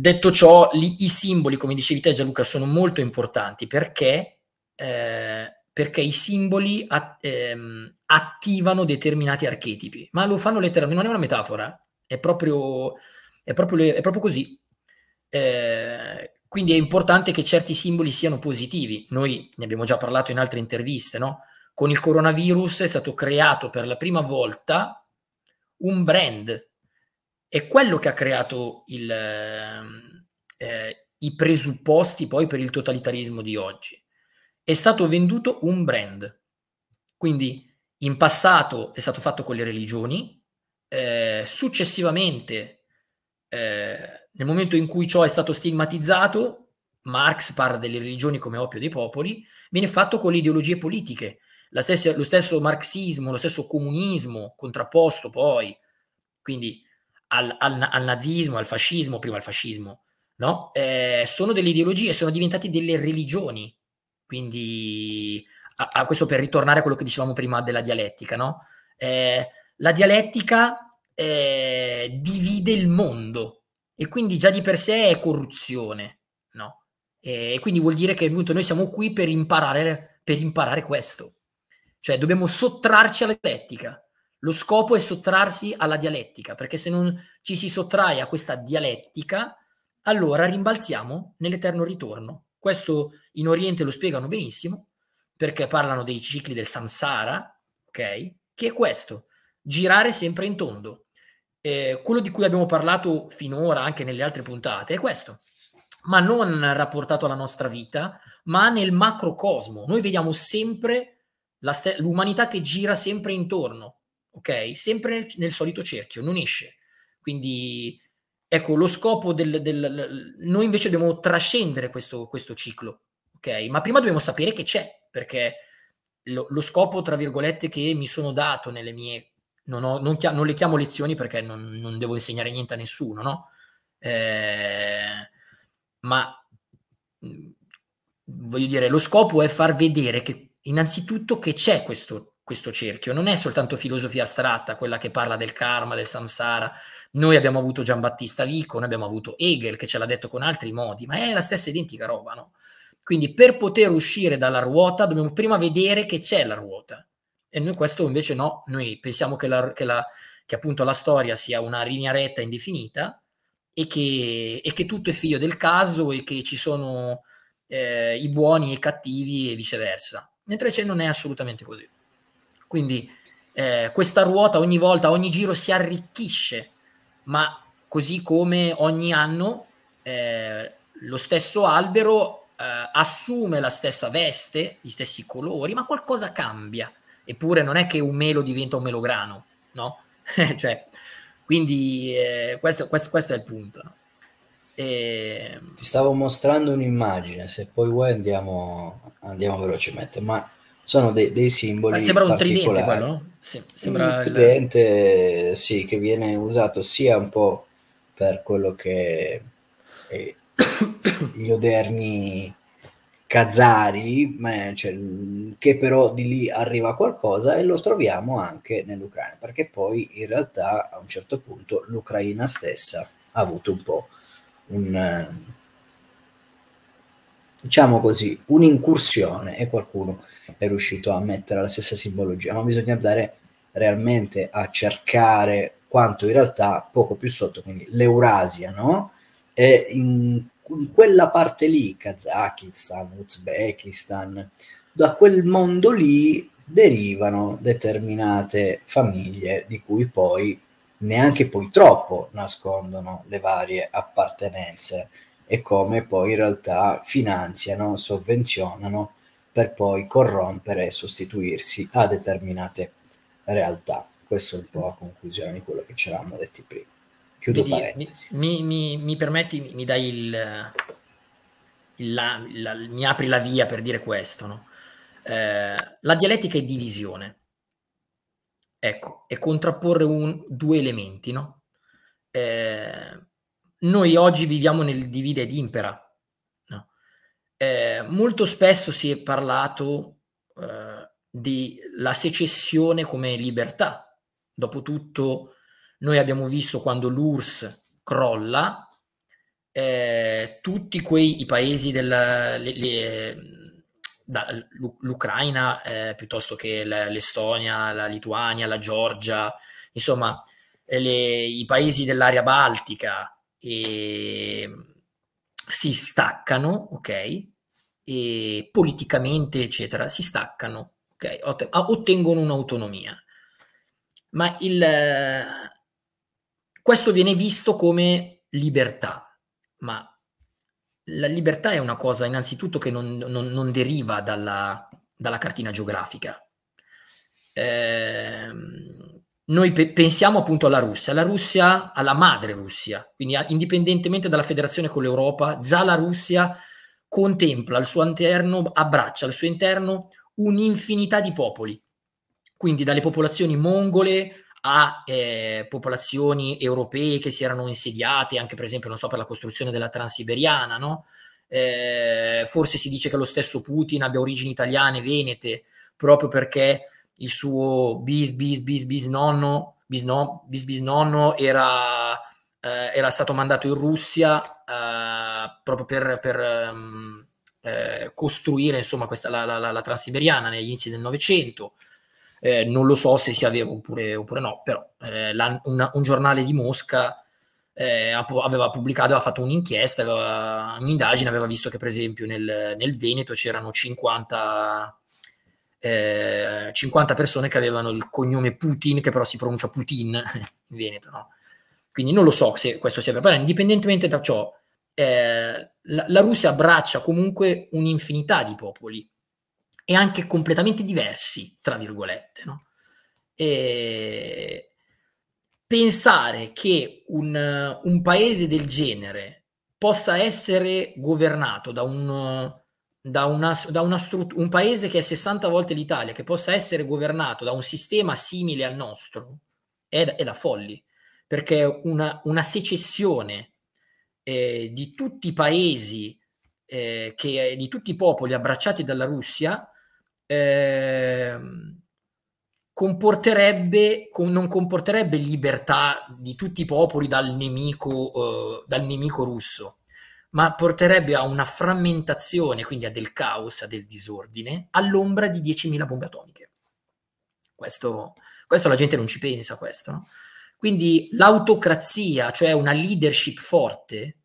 detto ciò, li, i simboli, come dicevi te Gianluca, sono molto importanti perché, eh, perché i simboli at, ehm, attivano determinati archetipi, ma lo fanno letteralmente, non è una metafora, è proprio, è proprio, è proprio così. Eh, quindi è importante che certi simboli siano positivi. Noi ne abbiamo già parlato in altre interviste, no? Con il coronavirus è stato creato per la prima volta un brand è quello che ha creato il, eh, eh, i presupposti poi per il totalitarismo di oggi. È stato venduto un brand. Quindi in passato è stato fatto con le religioni, eh, successivamente, eh, nel momento in cui ciò è stato stigmatizzato, Marx parla delle religioni come oppio dei popoli, viene fatto con le ideologie politiche. Stessa, lo stesso marxismo, lo stesso comunismo contrapposto poi, quindi al, al, al nazismo, al fascismo, prima al fascismo, no? Eh, sono delle ideologie, sono diventate delle religioni. Quindi, a, a, questo per ritornare a quello che dicevamo prima della dialettica, no? Eh, la dialettica eh, divide il mondo e quindi già di per sé è corruzione, no? Eh, e quindi vuol dire che appunto, noi siamo qui per imparare, per imparare questo. Cioè dobbiamo sottrarci alla dialettica lo scopo è sottrarsi alla dialettica, perché se non ci si sottrae a questa dialettica, allora rimbalziamo nell'eterno ritorno. Questo in Oriente lo spiegano benissimo, perché parlano dei cicli del samsara, okay? Che è questo, girare sempre in tondo. Eh, quello di cui abbiamo parlato finora, anche nelle altre puntate, è questo, ma non rapportato alla nostra vita, ma nel macrocosmo. Noi vediamo sempre l'umanità che gira sempre intorno ok? Sempre nel, nel solito cerchio, non esce. Quindi ecco, lo scopo del, del noi invece dobbiamo trascendere questo, questo ciclo, ok? Ma prima dobbiamo sapere che c'è, perché lo, lo scopo, tra virgolette, che mi sono dato nelle mie non, ho, non, chia- non, le chiamo lezioni perché non, non, devo insegnare niente a nessuno, no? Eh, ma mm, voglio dire, lo scopo è far vedere che innanzitutto che c'è questo questo cerchio. Non è soltanto filosofia astratta, quella che parla del karma, del samsara. Noi abbiamo avuto Giambattista Vico, noi abbiamo avuto Hegel che ce l'ha detto con altri modi, ma è la stessa identica roba, no? Quindi per poter uscire dalla ruota dobbiamo prima vedere che c'è la ruota. E noi questo invece no, noi pensiamo che, la, che, la, che appunto la storia sia una linea retta indefinita e che, e che tutto è figlio del caso e che ci sono eh, i buoni e i cattivi e viceversa. Mentre c'è non è assolutamente così. Quindi eh, questa ruota ogni volta, ogni giro si arricchisce, ma così come ogni anno eh, lo stesso albero eh, assume la stessa veste, gli stessi colori, ma qualcosa cambia. Eppure non è che un melo diventa un melograno, no? cioè, quindi eh, questo, questo, questo, è il punto. No? E... Ti stavo mostrando un'immagine, se poi vuoi andiamo, andiamo velocemente, ma sono de- dei simboli. Ma eh, sembra un tridente quello, no? Sì, sembra un tridente, il... sì, che viene usato sia un po' per quello che eh, gli odierni Kazari, cioè, che però di lì arriva qualcosa e lo troviamo anche nell'Ucraina, perché poi in realtà a un certo punto l'Ucraina stessa ha avuto un po' un, diciamo così, un'incursione e qualcuno è riuscito a mettere la stessa simbologia, ma bisogna andare realmente a cercare quanto in realtà poco più sotto, quindi l'Eurasia, no? E in, in quella parte lì, Kazakistan, Uzbekistan, da quel mondo lì derivano determinate famiglie di cui poi neanche poi troppo nascondono le varie appartenenze e come poi in realtà finanziano, sovvenzionano per poi corrompere e sostituirsi a determinate realtà. Questo è un po' a conclusione di quello che ci eravamo detti prima. Chiudo mi, parentesi. Mi, mi, mi permetti, mi dai il, il, la, la, mi apri la via per dire questo, no? eh, la dialettica è divisione. Ecco, è contrapporre un, due elementi, no? Eh, noi oggi viviamo nel divide ed impera. No? Eh, molto spesso si è parlato eh, della secessione come libertà. Dopotutto noi abbiamo visto quando l'URSS crolla, eh, tutti quei i paesi dell'Ucraina, eh, piuttosto che l'Estonia, la Lituania, la Georgia, insomma le, i paesi dell'area baltica, eh, si staccano, ok? E politicamente, eccetera, si staccano, ok? Ah, ottengono un'autonomia. Ma il, questo viene visto come libertà, ma la libertà è una cosa innanzitutto che non, non, non deriva dalla, dalla, cartina geografica. Ehm, noi pe pensiamo appunto alla Russia, la Russia, alla madre Russia, quindi indipendentemente dalla federazione con l'Europa, già la Russia contempla al suo interno, abbraccia al suo interno un'infinità di popoli, quindi dalle popolazioni mongole a eh, popolazioni europee che si erano insediate, anche per esempio, non so, per la costruzione della Transiberiana, no? Eh, forse si dice che lo stesso Putin abbia origini italiane, venete, proprio perché il suo bis bis bis bis nonno, bis, no, bis, bis nonno era, eh, era, stato mandato in Russia eh, proprio per, per um, eh, costruire insomma, questa, la, la, la, transiberiana negli inizi del Novecento. Eh, non lo so se sia vero oppure, oppure no, però eh, la, una, un giornale di Mosca eh, aveva pubblicato, aveva fatto un'inchiesta, aveva, un'indagine, aveva visto che per esempio nel, nel Veneto c'erano 50 eh, 50 persone che avevano il cognome Putin, che però si pronuncia Putin in Veneto, no? Quindi non lo so se questo sia vero, però indipendentemente da ciò, eh, la, la Russia abbraccia comunque un'infinità di popoli e anche completamente diversi, tra virgolette, no? E pensare che un, un, paese del genere possa essere governato da un, da, una, da una strut- un paese che è 60 volte l'Italia, che possa essere governato da un sistema simile al nostro, è da, è da folli, perché una, una secessione eh, di tutti i paesi, eh, che, di tutti i popoli abbracciati dalla Russia, eh, comporterebbe, com- non comporterebbe libertà di tutti i popoli dal nemico, eh, dal nemico russo ma porterebbe a una frammentazione, quindi a del caos, a del disordine, all'ombra di 10.000 bombe atomiche. Questo, questo, la gente non ci pensa, questo, no? Quindi l'autocrazia, cioè una leadership forte,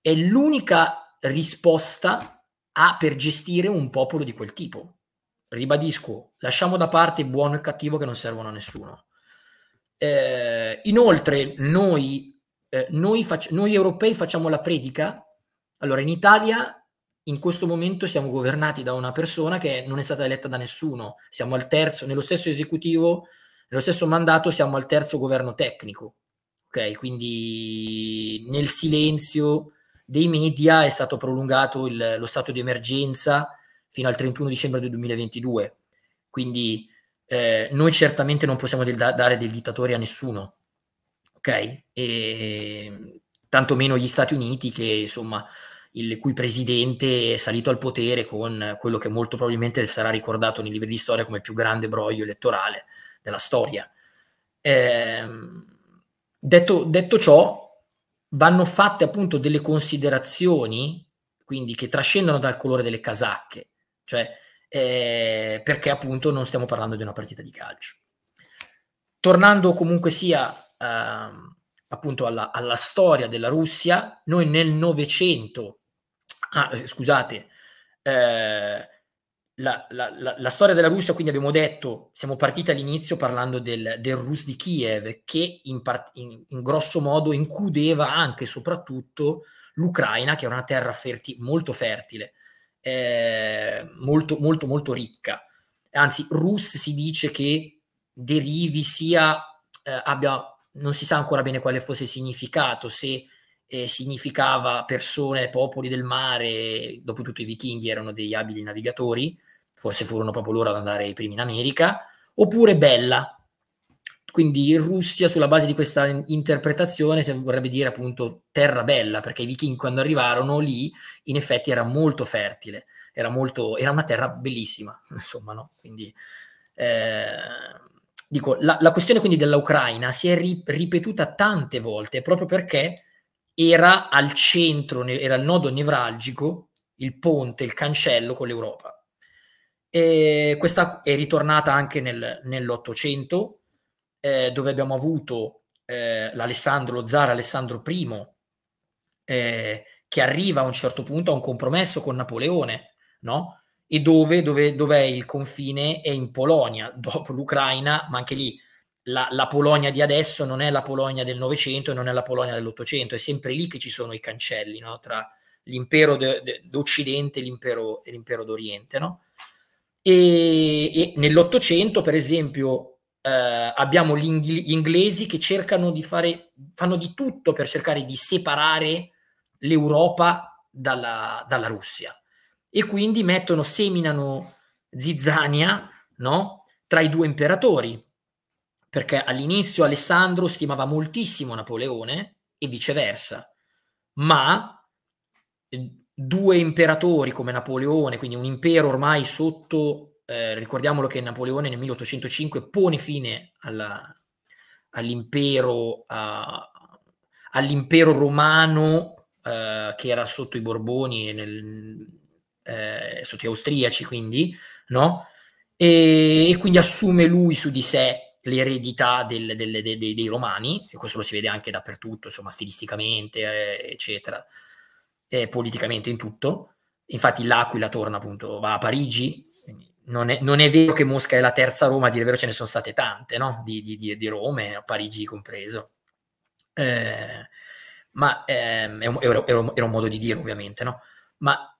è l'unica risposta a, per gestire un popolo di quel tipo. Ribadisco, lasciamo da parte buono e cattivo che non servono a nessuno. Eh, inoltre, noi eh, noi, fac- noi europei facciamo la predica. Allora, in Italia in questo momento siamo governati da una persona che non è stata eletta da nessuno. Siamo al terzo, nello stesso esecutivo, nello stesso mandato, siamo al terzo governo tecnico. Ok, quindi nel silenzio dei media è stato prolungato il, lo stato di emergenza fino al 31 dicembre del 2022. Quindi eh, noi certamente non possiamo del- dare del dittatore a nessuno, ok? E, tantomeno gli Stati Uniti che insomma il cui presidente è salito al potere con quello che molto probabilmente sarà ricordato nei libri di storia come il più grande broglio elettorale della storia. Eh, detto, detto, ciò, vanno fatte appunto delle considerazioni, quindi che trascendono dal colore delle casacche, cioè eh, perché appunto non stiamo parlando di una partita di calcio. Tornando comunque sia ehm, appunto alla, alla, storia della Russia, noi nel Novecento, ah, eh, scusate, eh, la, la, la, la, storia della Russia, quindi abbiamo detto, siamo partiti all'inizio parlando del, del Rus di Kiev, che in, part, in, in grosso modo includeva anche e soprattutto l'Ucraina, che è una terra ferti, molto fertile, eh, molto, molto, molto ricca. Anzi, Rus si dice che derivi sia, eh, abbia non si sa ancora bene quale fosse il significato, se eh, significava persone, popoli del mare, dopo tutto i vichinghi erano degli abili navigatori, forse furono proprio loro ad andare i primi in America, oppure bella. Quindi in Russia, sulla base di questa interpretazione, vorrebbe dire appunto terra bella, perché i vichinghi quando arrivarono lì, in effetti era molto fertile, era, molto, era una terra bellissima, insomma, no? Quindi... Eh dico, la, la questione quindi dell'Ucraina si è ri, ripetuta tante volte proprio perché era al centro, era il nodo nevralgico, il ponte, il cancello con l'Europa. E questa è ritornata anche nel, nell'Ottocento, eh, dove abbiamo avuto eh, l'Alessandro, lo zar Alessandro I, eh, che arriva a un certo punto a un compromesso con Napoleone, no? e dove, dove, dov'è il confine? È in Polonia, dopo l'Ucraina, ma anche lì la, la Polonia di adesso non è la Polonia del Novecento e non è la Polonia dell'Ottocento, è sempre lì che ci sono i cancelli no? tra l'impero de, de, d'Occidente e l'impero, e l'impero d'Oriente. No? E, e, nell'Ottocento, per esempio, eh, abbiamo gli, gli, inglesi che cercano di fare, fanno di tutto per cercare di separare l'Europa dalla, dalla Russia e quindi mettono, seminano zizzania no? tra i due imperatori, perché all'inizio Alessandro stimava moltissimo Napoleone e viceversa, ma eh, due imperatori come Napoleone, quindi un impero ormai sotto, eh, ricordiamolo che Napoleone nel 1805 pone fine alla, all'impero, a, all'impero romano eh, che era sotto i Borboni nel, eh, sotto gli austriaci quindi, no? E, e, quindi assume lui su di sé l'eredità del, del, de, de, dei romani, e questo lo si vede anche dappertutto, insomma, stilisticamente, eh, eccetera, eh, politicamente in tutto. Infatti l'Aquila torna appunto, va a Parigi, non è, non è, vero che Mosca è la terza Roma, a dire vero ce ne sono state tante, no? Di, di, di, di Roma, Parigi compreso. Eh, ma ehm, era, era, un modo di dire, ovviamente, no? Ma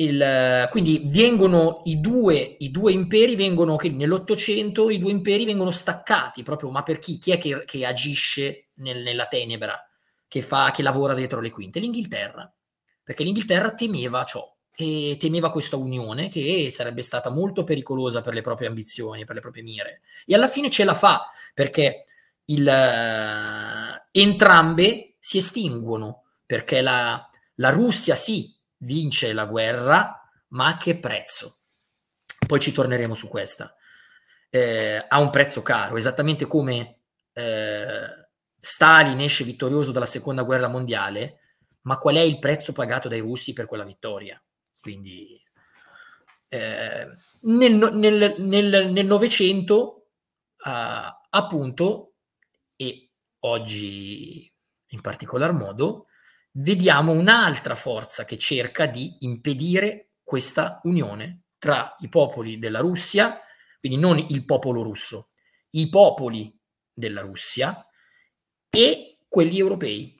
il, quindi vengono i due, i due imperi, vengono, nell'Ottocento i due imperi vengono staccati proprio, ma per chi? Chi è che, che agisce nel, nella tenebra, che, fa, che lavora dietro le quinte? L'Inghilterra, perché l'Inghilterra temeva ciò e temeva questa unione che sarebbe stata molto pericolosa per le proprie ambizioni, per le proprie mire. E alla fine ce la fa, perché il, eh, entrambe si estinguono, perché la, la Russia sì vince la guerra, ma a che prezzo? Poi ci torneremo su questa. Eh, a un prezzo caro, esattamente come eh, Stalin esce vittorioso dalla seconda guerra mondiale, ma qual è il prezzo pagato dai russi per quella vittoria? Quindi eh, nel, nel, nel, nel, ah, appunto, e oggi in particolar modo, vediamo un'altra forza che cerca di impedire questa unione tra i popoli della Russia, quindi non il popolo russo, i popoli della Russia e quelli europei.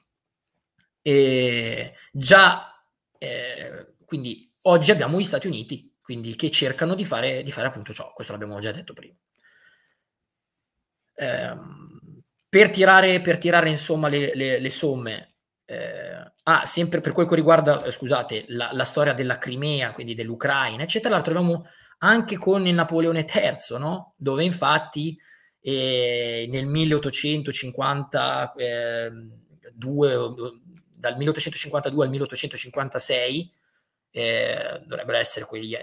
E già, eh, quindi oggi abbiamo gli Stati Uniti, quindi che cercano di fare, di fare appunto ciò, questo l'abbiamo già detto prima. Eh, per, tirare, per tirare insomma le, le, le somme, eh, ah, sempre per quel che riguarda, eh, scusate, la, la, storia della Crimea, quindi dell'Ucraina, eccetera, la troviamo anche con il Napoleone III, no? dove infatti eh, nel 1852, ehm, dal 1852 al 1856, eh, dovrebbero essere quegli,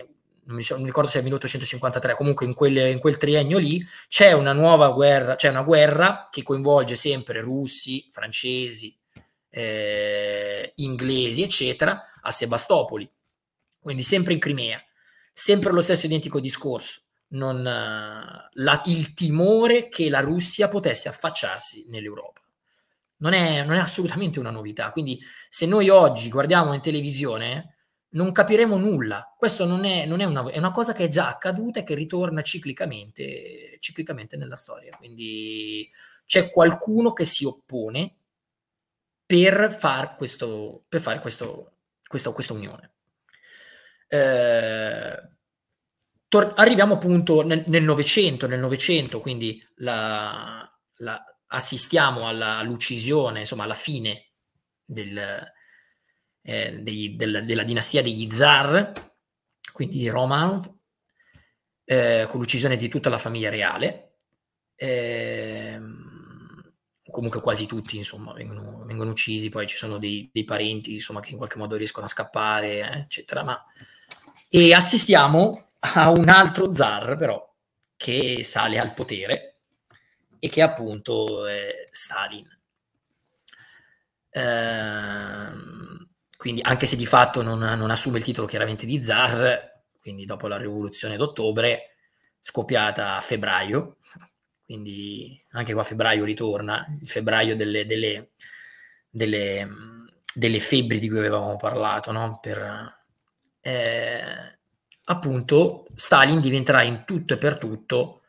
non mi ricordo se è 1853, comunque in quel, in quel, triennio lì c'è una nuova guerra, c'è una guerra che coinvolge sempre russi, francesi, eh, inglesi, eccetera, a Sebastopoli, quindi sempre in Crimea, sempre lo stesso identico discorso. Non, eh, la, il timore che la Russia potesse affacciarsi nell'Europa. Non è, non è, assolutamente una novità. Quindi, se noi oggi guardiamo in televisione, non capiremo nulla. Questo non è, non è, una, è una, cosa che è già accaduta e che ritorna ciclicamente, ciclicamente nella storia. Quindi c'è qualcuno che si oppone per, far questo, per fare questo, questo, questa unione. Eh, tor- arriviamo appunto nel Novecento, nel Novecento, quindi la, la, assistiamo alla, all'uccisione, insomma alla fine del, eh, dei, del, della dinastia degli zar, quindi di Romanov, eh, con l'uccisione di tutta la famiglia reale. Eh, comunque quasi tutti insomma, vengono, vengono, uccisi, poi ci sono dei, dei, parenti insomma, che in qualche modo riescono a scappare, eh, eccetera. Ma... E assistiamo a un altro zar però che sale al potere e che appunto è Stalin. Ehm, quindi anche se di fatto non, non assume il titolo chiaramente di zar, quindi dopo la rivoluzione d'ottobre, scoppiata a febbraio, quindi anche qua a febbraio ritorna, il febbraio delle, delle, delle, delle febbri di cui avevamo parlato, no? Per, eh, appunto Stalin diventerà in tutto e per tutto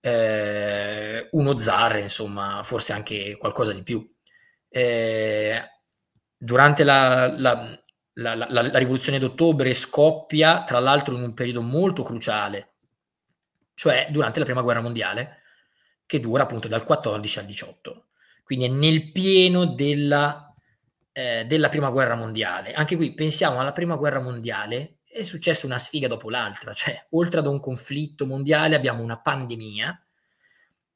eh, uno zar, insomma, forse anche qualcosa di più. Eh, durante la, la, la, la, rivoluzione d'ottobre scoppia, tra l'altro, in un periodo molto cruciale, cioè durante la prima guerra mondiale, che dura appunto dal 14 al 18. Quindi è nel pieno della, eh, della prima guerra mondiale. Anche qui pensiamo alla prima guerra mondiale, è successa una sfiga dopo l'altra, cioè oltre ad un conflitto mondiale abbiamo una pandemia,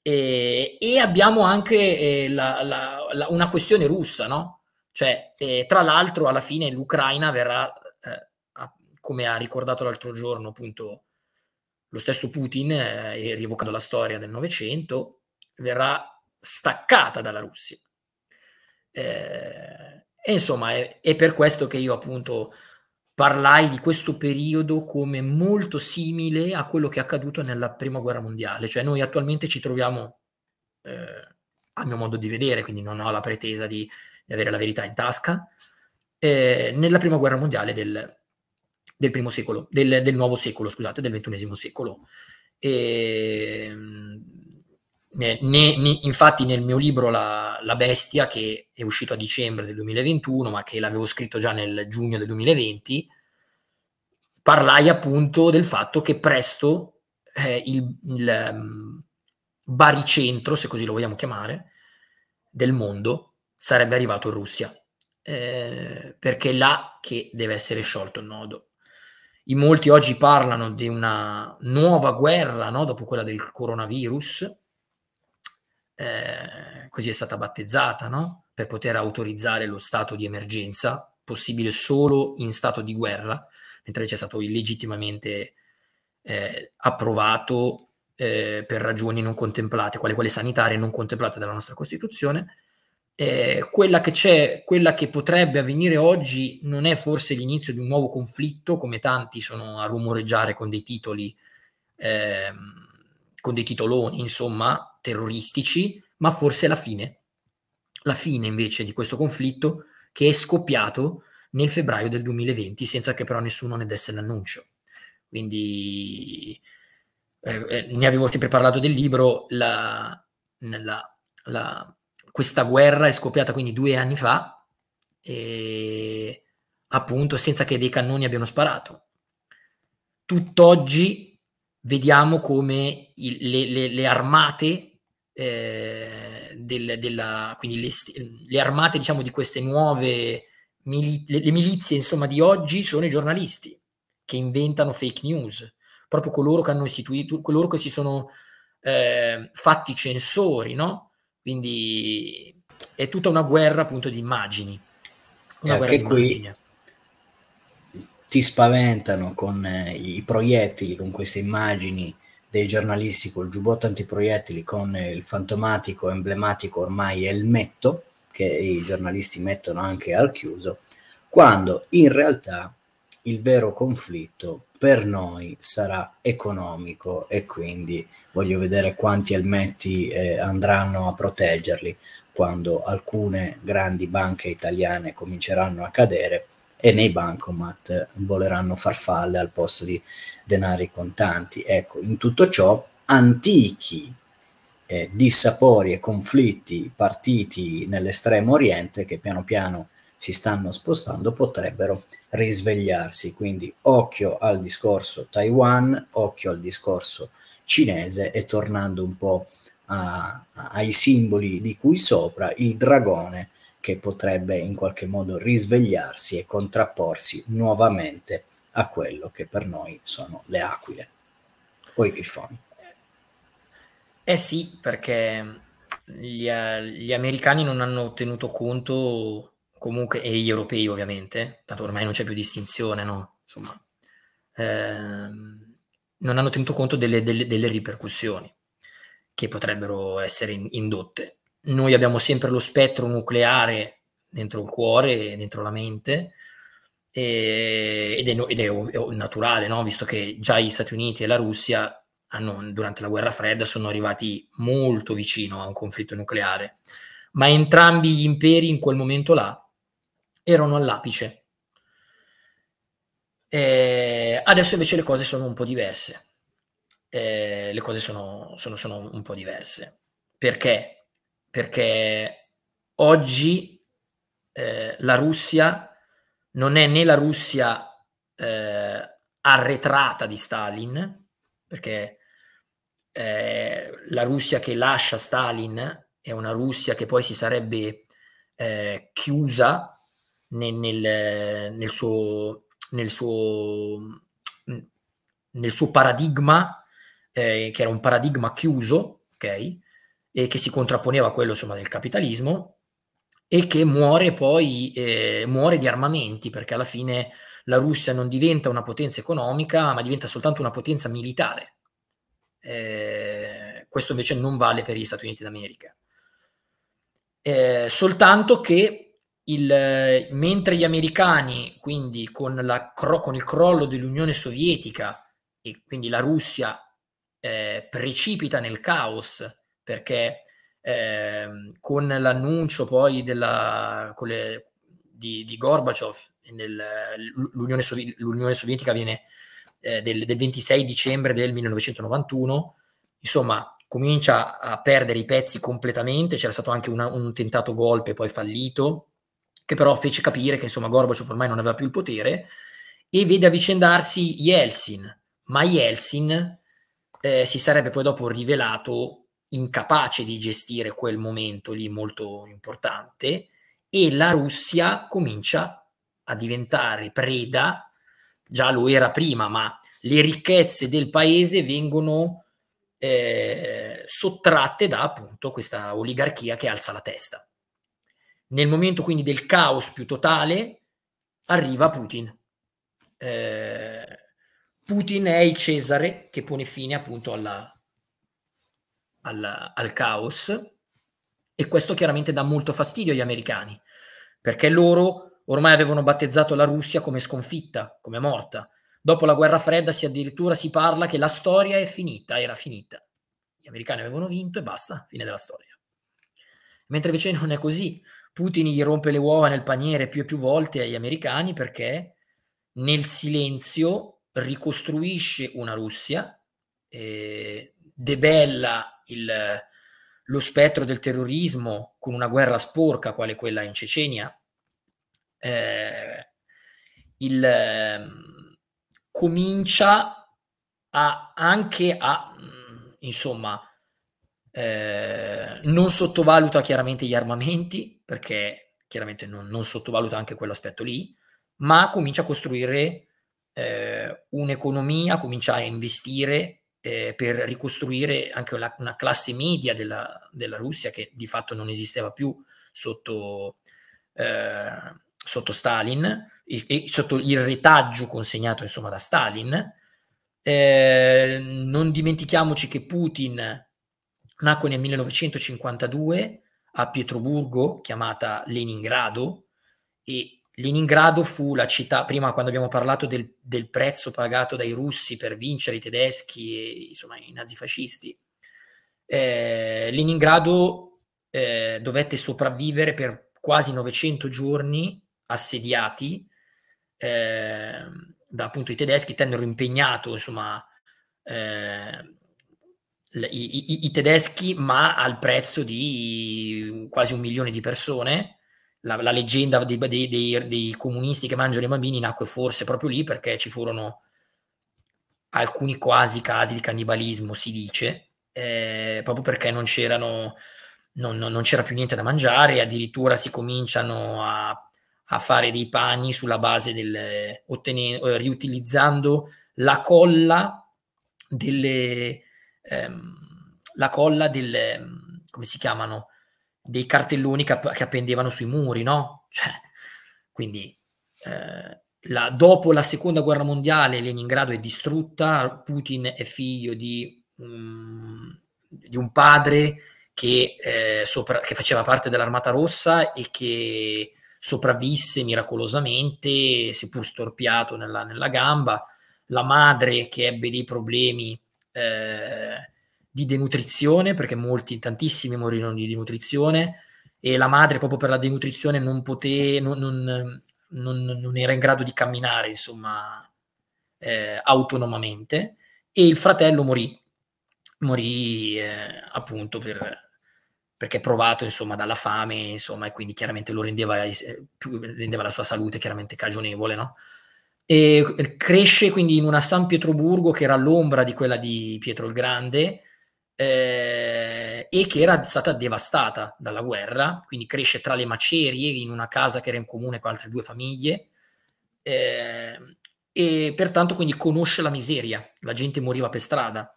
eh, e abbiamo anche eh, la, la, la, una questione russa, no? Cioè, eh, tra l'altro, alla fine l'Ucraina verrà, eh, a, come ha ricordato l'altro giorno appunto lo stesso Putin, eh, rievocando la storia del Novecento, verrà staccata dalla Russia. Eh, e insomma, è, è, per questo che io appunto parlai di questo periodo come molto simile a quello che è accaduto nella Prima Guerra Mondiale. Cioè noi attualmente ci troviamo, eh, a mio modo di vedere, quindi non ho la pretesa di, di avere la verità in tasca, eh, nella Prima Guerra Mondiale del del primo secolo, del, del nuovo secolo, scusate, del ventunesimo secolo. Ehm, e, ne, ne, infatti nel mio libro la, la, Bestia, che è uscito a dicembre del 2021, ma che l'avevo scritto già nel giugno del 2020, parlai appunto del fatto che presto eh, il, il um, baricentro, se così lo vogliamo chiamare, del mondo sarebbe arrivato in Russia, eh, perché là che deve essere sciolto il nodo. In molti oggi parlano di una nuova guerra no? dopo quella del coronavirus, eh, così è stata battezzata, no? per poter autorizzare lo stato di emergenza, possibile solo in stato di guerra, mentre c'è stato illegittimamente eh, approvato eh, per ragioni non contemplate, quale quelle sanitarie non contemplate dalla nostra Costituzione eh, quella che c'è, quella che potrebbe avvenire oggi non è forse l'inizio di un nuovo conflitto, come tanti sono a rumoreggiare con dei titoli, eh, con dei titoloni, insomma, terroristici, ma forse la fine. La fine invece di questo conflitto che è scoppiato nel febbraio del 2020 senza che però nessuno ne desse l'annuncio. Quindi eh, eh ne avevo sempre parlato del libro, la, nella, la, questa guerra è scoppiata quindi due anni fa, e, appunto senza che dei cannoni abbiano sparato. Tutt'oggi vediamo come il, le, le, le, armate, eh, del, della, quindi le, le, armate diciamo di queste nuove mili, le milizie insomma di oggi sono i giornalisti che inventano fake news, proprio coloro che hanno istituito, coloro che si sono eh, fatti censori, no? Quindi è tutta una guerra appunto di immagini. Una e eh, guerra di qui... immagini ti spaventano con eh, i proiettili, con queste immagini dei giornalisti col giubbotto antiproiettili, con eh, il fantomatico, emblematico ormai elmetto che i giornalisti mettono anche al chiuso, quando in realtà il vero conflitto per noi sarà economico e quindi voglio vedere quanti elmetti eh, andranno a proteggerli quando alcune grandi banche italiane cominceranno a cadere e nei bancomat voleranno farfalle al posto di denari contanti. Ecco, in tutto ciò antichi eh, dissapori e conflitti partiti nell'estremo oriente che piano piano si stanno spostando potrebbero risvegliarsi. Quindi occhio al discorso Taiwan, occhio al discorso cinese e tornando un po' a, a, ai simboli di cui sopra, il dragone che potrebbe in qualche modo risvegliarsi e contrapporsi nuovamente a quello che per noi sono le aquile o i grifoni. Eh, eh sì, perché gli, eh, gli americani non hanno tenuto conto comunque, e gli europei ovviamente, tanto ormai non c'è più distinzione, no? Insomma, ehm, non hanno tenuto conto delle, delle, delle ripercussioni che potrebbero essere in, indotte. Noi abbiamo sempre lo spettro nucleare dentro il cuore, dentro la mente, e, ed, è, ed è, è naturale, no? visto che già gli Stati Uniti e la Russia hanno, durante la guerra fredda sono arrivati molto vicino a un conflitto nucleare, ma entrambi gli imperi in quel momento là erano all'apice. E adesso invece le cose sono un po' diverse. E le cose sono, sono, sono un po' diverse. Perché? Perché oggi eh, la Russia non è né la Russia eh, arretrata di Stalin, perché eh, la Russia che lascia Stalin è una Russia che poi si sarebbe eh, chiusa nel, nel, nel, suo, nel suo, suo, paradigma, eh, che era un paradigma chiuso, okay? E che si contrapponeva a quello insomma, del capitalismo, e che muore poi eh, muore di armamenti perché alla fine la Russia non diventa una potenza economica ma diventa soltanto una potenza militare eh, questo invece non vale per gli Stati Uniti d'America eh, soltanto che il, mentre gli americani, quindi con, la, con, il crollo dell'Unione Sovietica e quindi la Russia eh, precipita nel caos perché eh, con l'annuncio poi della, le, di, di, Gorbaciov l'Unione, Sovi, l'Unione, Sovietica viene eh, del, del 26 dicembre del 1991, insomma comincia a perdere i pezzi completamente, c'era stato anche una, un tentato golpe poi fallito che però fece capire che insomma Gorbaciov ormai non aveva più il potere, e vede avvicendarsi Yeltsin, ma Yeltsin eh, si sarebbe poi dopo rivelato incapace di gestire quel momento lì molto importante e la Russia comincia a diventare preda, già lo era prima, ma le ricchezze del paese vengono eh, sottratte da appunto questa oligarchia che alza la testa. Nel momento quindi del caos più totale arriva Putin. Eh, Putin è il Cesare che pone fine appunto alla, alla, al caos e questo chiaramente dà molto fastidio agli americani perché loro ormai avevano battezzato la Russia come sconfitta, come morta. Dopo la guerra fredda si addirittura si parla che la storia è finita, era finita. Gli americani avevano vinto e basta, fine della storia. Mentre invece non è così. Putin gli rompe le uova nel paniere più e più volte agli americani perché nel silenzio ricostruisce una Russia, eh, debella il, lo spettro del terrorismo con una guerra sporca quale quella in Cecenia, eh, il, eh, comincia a, anche a, mm, insomma, eh, non sottovaluta chiaramente gli armamenti, perché chiaramente non, non sottovaluta anche quell'aspetto lì, ma comincia a costruire eh, un'economia, comincia a investire eh, per ricostruire anche la, una classe media della, della, Russia che di fatto non esisteva più sotto, eh, sotto Stalin, e, e, sotto il retaggio consegnato insomma da Stalin. Eh, non dimentichiamoci che Putin Nacque nel 1952 a Pietroburgo, chiamata Leningrado, e Leningrado fu la città, prima quando abbiamo parlato del, del prezzo pagato dai russi per vincere i tedeschi e insomma, i nazifascisti, eh, Leningrado eh, dovette sopravvivere per quasi 900 giorni assediati eh, da appunto i tedeschi, tennero impegnato insomma, eh, i, i, i tedeschi, ma al prezzo di quasi un milione di persone. La, la, leggenda dei, dei, dei, dei, comunisti che mangiano i bambini nacque forse proprio lì perché ci furono alcuni quasi casi di cannibalismo, si dice, eh, proprio perché non, non, non, c'era più niente da mangiare, addirittura si cominciano a, a fare dei panni sulla base del ottene, eh, riutilizzando la colla delle, ehm, la colla del, come si chiamano, dei cartelloni che, app- che appendevano sui muri, no? Cioè, quindi eh, la, dopo la seconda guerra mondiale Leningrado è distrutta, Putin è figlio di, um, di un padre che, eh, sopra, che, faceva parte dell'Armata Rossa e che sopravvisse miracolosamente, seppur storpiato nella, nella gamba, la madre che ebbe dei problemi eh, di denutrizione, perché molti, tantissimi morirono di denutrizione, e la madre proprio per la denutrizione non, poté, non, non, non era in grado di camminare, insomma, eh, autonomamente, e il fratello morì, morì eh, appunto per, perché provato insomma dalla fame, insomma, e quindi chiaramente lo rendeva, eh, rendeva la sua salute chiaramente cagionevole, no? E cresce quindi in una San Pietroburgo che era l'ombra di quella di Pietro il Grande eh, e che era stata devastata dalla guerra, quindi cresce tra le macerie in una casa che era in comune con altre due famiglie eh, e pertanto quindi conosce la miseria, la gente moriva per strada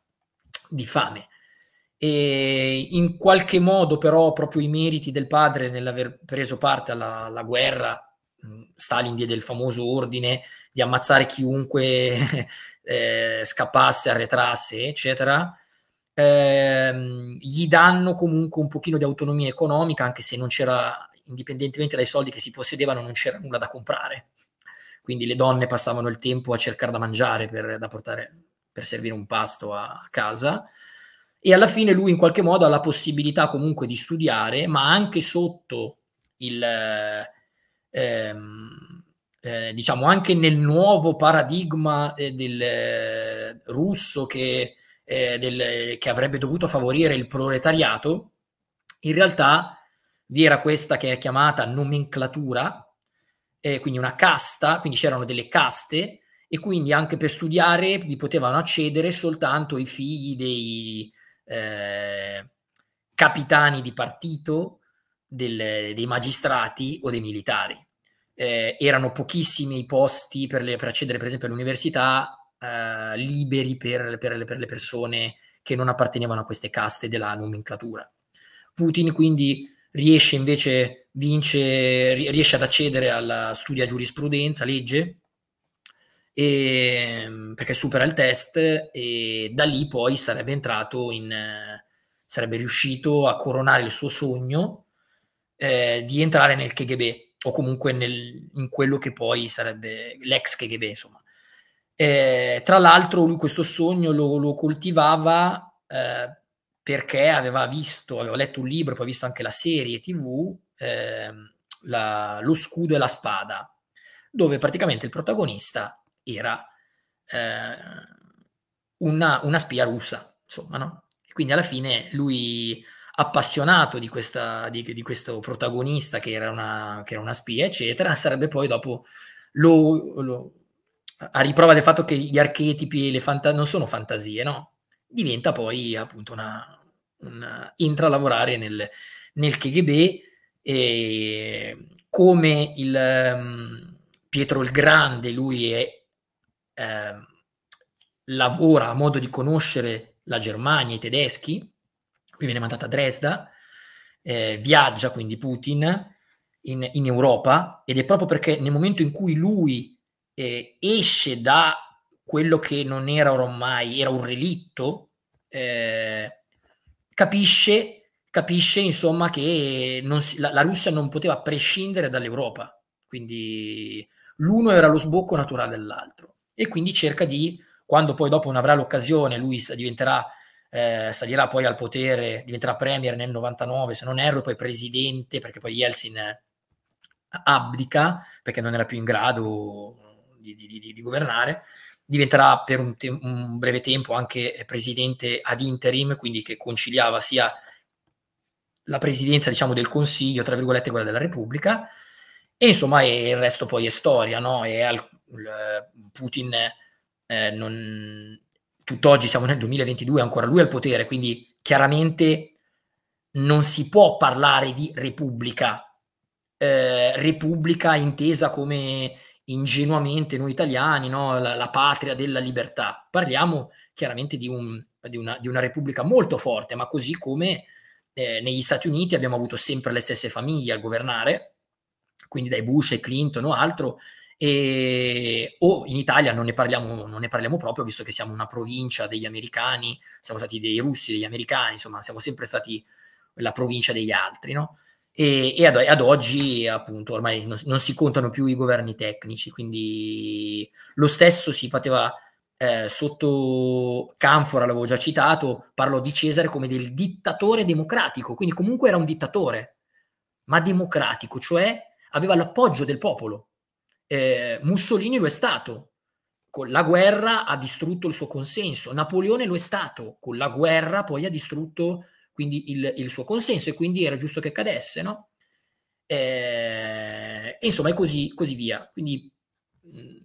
di fame. E in qualche modo però proprio i meriti del padre nell'aver preso parte alla, alla guerra, Stalin diede il famoso ordine di ammazzare chiunque eh, scappasse, arretrasse, eccetera, ehm, gli danno comunque un pochino di autonomia economica, anche se non c'era, indipendentemente dai soldi che si possedevano, non c'era nulla da comprare. Quindi le donne passavano il tempo a cercare da mangiare per, da portare, per servire un pasto a casa e alla fine lui in qualche modo ha la possibilità comunque di studiare, ma anche sotto il, ehm, eh, diciamo anche nel nuovo paradigma eh, del eh, russo che, eh, del, che, avrebbe dovuto favorire il proletariato, in realtà vi era questa che è chiamata nomenclatura, eh, quindi una casta, quindi c'erano delle caste e quindi anche per studiare vi potevano accedere soltanto i figli dei capitani di partito, del, dei magistrati o dei militari eh, erano pochissimi i posti per, le, per, accedere, per esempio, all'università eh, liberi per, per, per le persone che non appartenevano a queste caste della nomenclatura. Putin quindi riesce invece vince, riesce ad accedere alla studia giurisprudenza, legge, e, ehm, perché supera il test e da lì poi sarebbe entrato in, sarebbe riuscito a coronare il suo sogno eh, di entrare nel KGB, o comunque nel, in quello che poi sarebbe l'ex KGB, insomma. Eh, tra l'altro lui questo sogno lo, lo coltivava eh, perché aveva visto, aveva letto un libro, poi visto anche la serie tv, eh, la, Lo scudo e la spada, dove praticamente il protagonista era eh, una, una spia russa, insomma, no? E quindi alla fine lui appassionato di, questa, di, di questo protagonista che era, una, che era, una, spia, eccetera, sarebbe poi dopo lo, lo, a riprova del fatto che gli archetipi e le fantasie non sono fantasie, no? Diventa poi appunto una, una entra a lavorare nel, nel KGB e come il um, Pietro il Grande, lui è, eh, lavora a modo di conoscere la Germania, i tedeschi, lui viene mandato a Dresda, eh, viaggia quindi Putin in, in, Europa ed è proprio perché nel momento in cui lui eh, esce da quello che non era ormai, era un relitto, eh, capisce, capisce insomma che si, la, la Russia non poteva prescindere dall'Europa, quindi l'uno era lo sbocco naturale dell'altro e quindi cerca di, quando poi dopo non avrà l'occasione, lui diventerà eh, salirà poi al potere, diventerà premier nel 99 se non erro, poi presidente perché poi Yeltsin eh, abdica perché non era più in grado di, di, di, di governare, diventerà per un, te- un breve tempo anche presidente ad interim, quindi che conciliava sia la presidenza diciamo del Consiglio, tra virgolette quella della Repubblica, e insomma e il resto poi è storia, no? E al, Putin eh, non, tutt'oggi siamo nel 2022, ancora lui al potere, quindi chiaramente non si può parlare di repubblica, eh, repubblica intesa come ingenuamente noi italiani, no? la, la, patria della libertà. Parliamo chiaramente di, un, di, una, di una, repubblica molto forte, ma così come eh, negli Stati Uniti abbiamo avuto sempre le stesse famiglie a governare, quindi dai Bush e Clinton o altro, e, o in Italia non ne, parliamo, non ne parliamo proprio, visto che siamo una provincia degli americani, siamo stati dei russi, degli americani, insomma, siamo sempre stati la provincia degli altri, no? E, e ad, ad, oggi, appunto, ormai non, non, si contano più i governi tecnici, quindi lo stesso si poteva eh, sotto Canfora, l'avevo già citato, parlò di Cesare come del dittatore democratico, quindi comunque era un dittatore, ma democratico, cioè aveva l'appoggio del popolo eh, Mussolini lo è stato, con la guerra ha distrutto il suo consenso, Napoleone lo è stato, con la guerra poi ha distrutto quindi il, il suo consenso e quindi era giusto che cadesse, no? Eh, insomma, e così, così via. Quindi mm,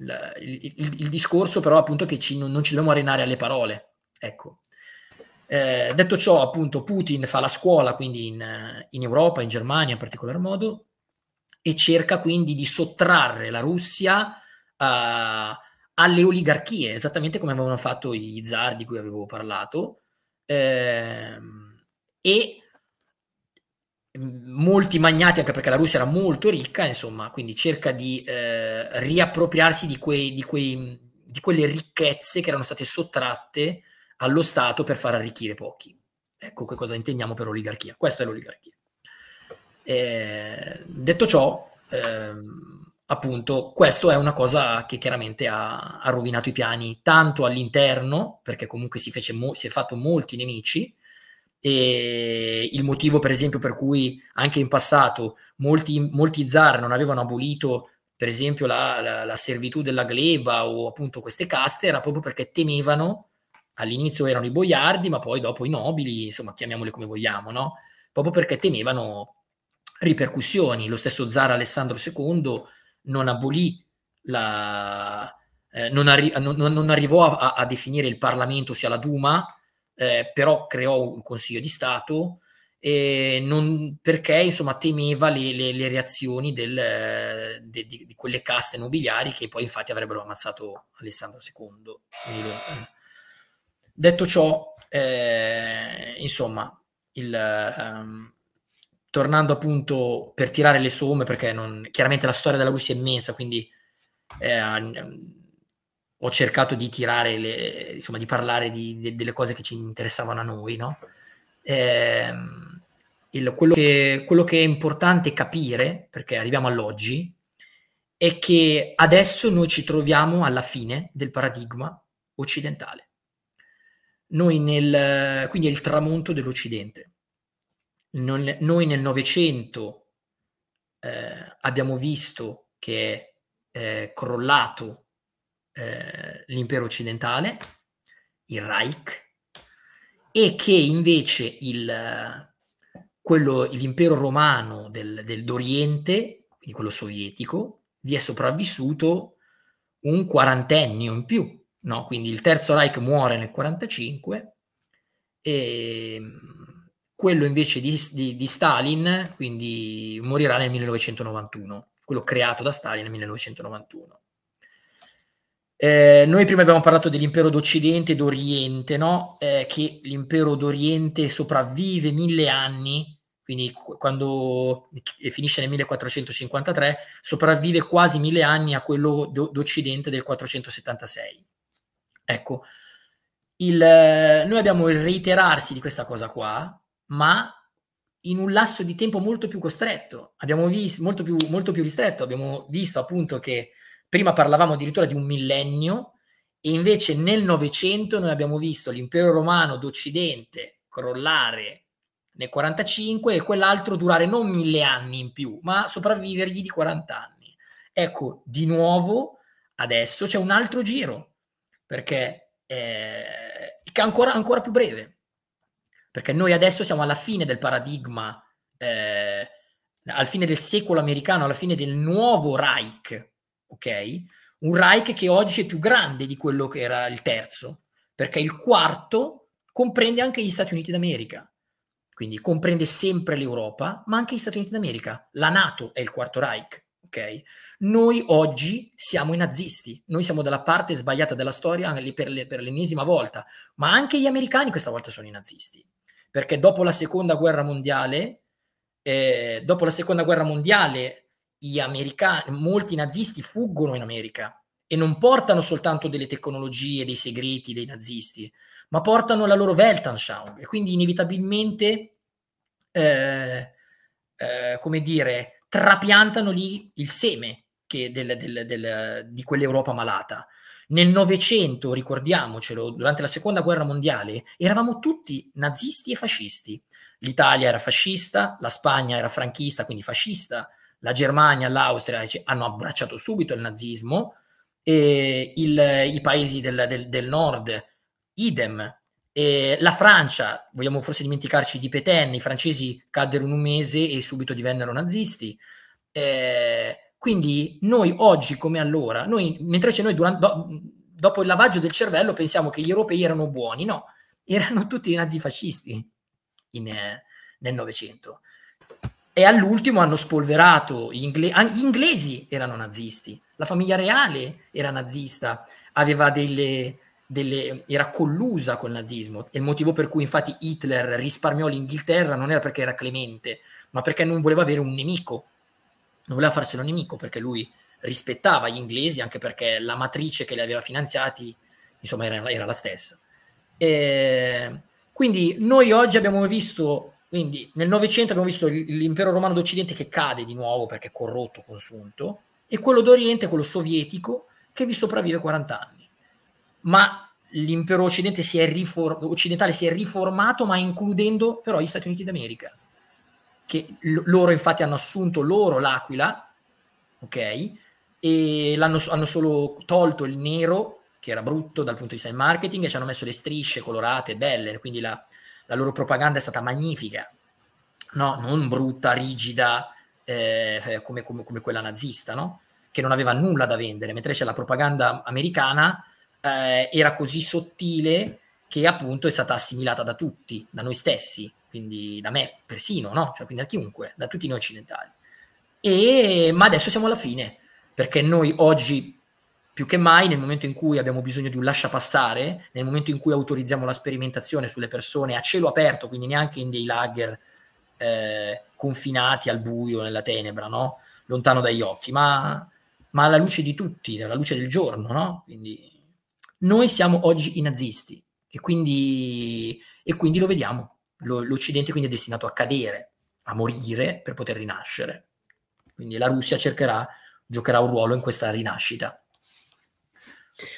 il, il, il, discorso però appunto che ci, non, non, ci dobbiamo arenare alle parole, ecco. Eh, detto ciò, appunto, Putin fa la scuola, quindi in, in Europa, in Germania in particolar modo, e cerca quindi di sottrarre la Russia uh, alle oligarchie, esattamente come avevano fatto i zar di cui avevo parlato, ehm, e mm, molti magnati, anche perché la Russia era molto ricca, insomma, quindi cerca di eh, riappropriarsi di, quei, di, quei, di quelle ricchezze che erano state sottratte allo Stato per far arricchire pochi. Ecco che cosa intendiamo per oligarchia. Questa è l'oligarchia. Eh, detto ciò, ehm, appunto, questo è una cosa che chiaramente ha, ha, rovinato i piani, tanto all'interno, perché comunque si, mo- si è fatto molti nemici, e il motivo per esempio per cui anche in passato molti, molti zar non avevano abolito per esempio la, la, la, servitù della gleba o appunto queste caste era proprio perché temevano all'inizio erano i boiardi ma poi dopo i nobili insomma chiamiamoli come vogliamo no? proprio perché temevano ripercussioni. Lo stesso zar Alessandro II non abolì la, eh, non, arri- non, non, arrivò a, a, definire il Parlamento sia la Duma, eh, però creò un Consiglio di Stato non, perché insomma, temeva le, le, le reazioni del, de, di, di, quelle caste nobiliari che poi infatti avrebbero ammazzato Alessandro II. Lo, eh. detto ciò, eh, insomma, il, um, tornando appunto per tirare le somme, perché non, chiaramente la storia della Russia è immensa, quindi eh, ho cercato di tirare, le, insomma, di parlare di, de, delle cose che ci interessavano a noi, no? Eh, il, quello, che, quello che è importante capire, perché arriviamo all'oggi, è che adesso noi ci troviamo alla fine del paradigma occidentale. Nel, quindi è il tramonto dell'Occidente non, noi nel Novecento eh, abbiamo visto che è eh, crollato eh, l'impero occidentale, il Reich, e che invece il, quello, l'impero romano del, del, d'Oriente, quindi quello sovietico, vi è sopravvissuto un quarantennio in più. No? Quindi il Terzo Reich muore nel 1945 e ehm, quello invece di, di, di, Stalin, quindi morirà nel 1991, quello creato da Stalin nel 1991. Eh, noi prima abbiamo parlato dell'impero d'Occidente e d'Oriente, no? eh, che l'impero d'Oriente sopravvive mille anni, quindi quando finisce nel 1453, sopravvive quasi mille anni a quello d'Occidente del 476. Ecco, il, eh, noi abbiamo il reiterarsi di questa cosa qua, ma in un lasso di tempo molto più costretto, abbiamo visto, molto più, molto più ristretto, abbiamo visto appunto che prima parlavamo addirittura di un millennio e invece nel Novecento noi abbiamo visto l'impero romano d'Occidente crollare nel 45 e quell'altro durare non mille anni in più, ma sopravvivergli di 40 anni. Ecco, di nuovo adesso c'è un altro giro, perché eh, è ancora, ancora più breve. Perché noi adesso siamo alla fine del paradigma, eh, alla fine del secolo americano, alla fine del nuovo Reich, ok? Un Reich che oggi è più grande di quello che era il terzo, perché il quarto comprende anche gli Stati Uniti d'America, quindi comprende sempre l'Europa, ma anche gli Stati Uniti d'America. La Nato è il quarto Reich, ok? Noi oggi siamo i nazisti, noi siamo dalla parte sbagliata della storia per, l'ennesima volta, ma anche gli americani questa volta sono i nazisti perché dopo la seconda guerra mondiale, eh, dopo la seconda guerra mondiale, molti nazisti fuggono in America e non portano soltanto delle tecnologie, dei segreti dei nazisti, ma portano la loro Weltanschauung e quindi inevitabilmente, eh, eh, come dire, trapiantano lì il seme del, del, del, di quell'Europa malata. Nel Novecento, ricordiamocelo, durante la Seconda Guerra Mondiale, eravamo tutti nazisti e fascisti. L'Italia era fascista, la Spagna era franchista, quindi fascista, la Germania, l'Austria hanno abbracciato subito il nazismo, e il, i paesi del, del, del nord, idem. E la Francia, vogliamo forse dimenticarci di Petain, i francesi caddero in un mese e subito divennero nazisti. Eh, quindi noi oggi come allora, noi, mentre noi durante, do, dopo il lavaggio del cervello pensiamo che gli europei erano buoni, no, erano tutti nazifascisti in, nel Novecento. E all'ultimo hanno spolverato, gli, ingle- gli inglesi erano nazisti, la famiglia reale era nazista, aveva delle, delle, era collusa col nazismo. È il motivo per cui, infatti, Hitler risparmiò l'Inghilterra non era perché era clemente, ma perché non voleva avere un nemico non voleva farselo nemico perché lui rispettava gli inglesi anche perché la matrice che li aveva finanziati insomma era, era la stessa. E ehm, quindi noi oggi abbiamo visto, quindi nel Novecento abbiamo visto l'impero romano d'Occidente che cade di nuovo perché è corrotto, consunto, e quello d'Oriente, quello sovietico, che vi sopravvive 40 anni. Ma l'impero occidentale si è riformato, ma includendo però gli Stati Uniti d'America che loro infatti hanno assunto loro l'aquila, ok? E l'hanno, hanno solo tolto il nero, che era brutto dal punto di vista del marketing, e ci hanno messo le strisce colorate, belle, quindi la, la loro propaganda è stata magnifica, no? Non brutta, rigida, eh, come, come, come, quella nazista, no? Che non aveva nulla da vendere, mentre c'è la propaganda americana eh, era così sottile che appunto è stata assimilata da tutti, da noi stessi, quindi da me persino, no? cioè, quindi da chiunque, da tutti noi occidentali. E, ma adesso siamo alla fine, perché noi oggi più che mai nel momento in cui abbiamo bisogno di un lascia passare, nel momento in cui autorizziamo la sperimentazione sulle persone a cielo aperto, quindi neanche in dei lager eh, confinati al buio, nella tenebra, no? lontano dagli occhi, ma, ma, alla luce di tutti, alla luce del giorno. No? Quindi, noi siamo oggi i nazisti e quindi, e quindi lo vediamo. Lo, L'Occidente quindi è destinato a cadere, a morire per poter rinascere. Quindi la Russia cercherà, giocherà un ruolo in questa rinascita.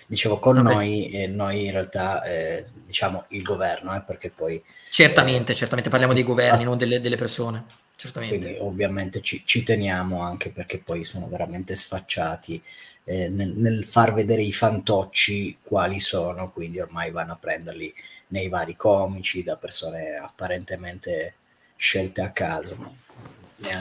Dicevo, con Vabbè. noi, eh, noi in realtà eh, diciamo il governo, eh, perché poi... Certamente, eh, certamente parliamo dei governi, ah, non delle, delle, persone. Certamente. Quindi ovviamente ci, ci, teniamo anche perché poi sono veramente sfacciati eh, nel, nel, far vedere i fantocci quali sono, quindi ormai vanno a prenderli nei vari comici da persone apparentemente scelte a caso.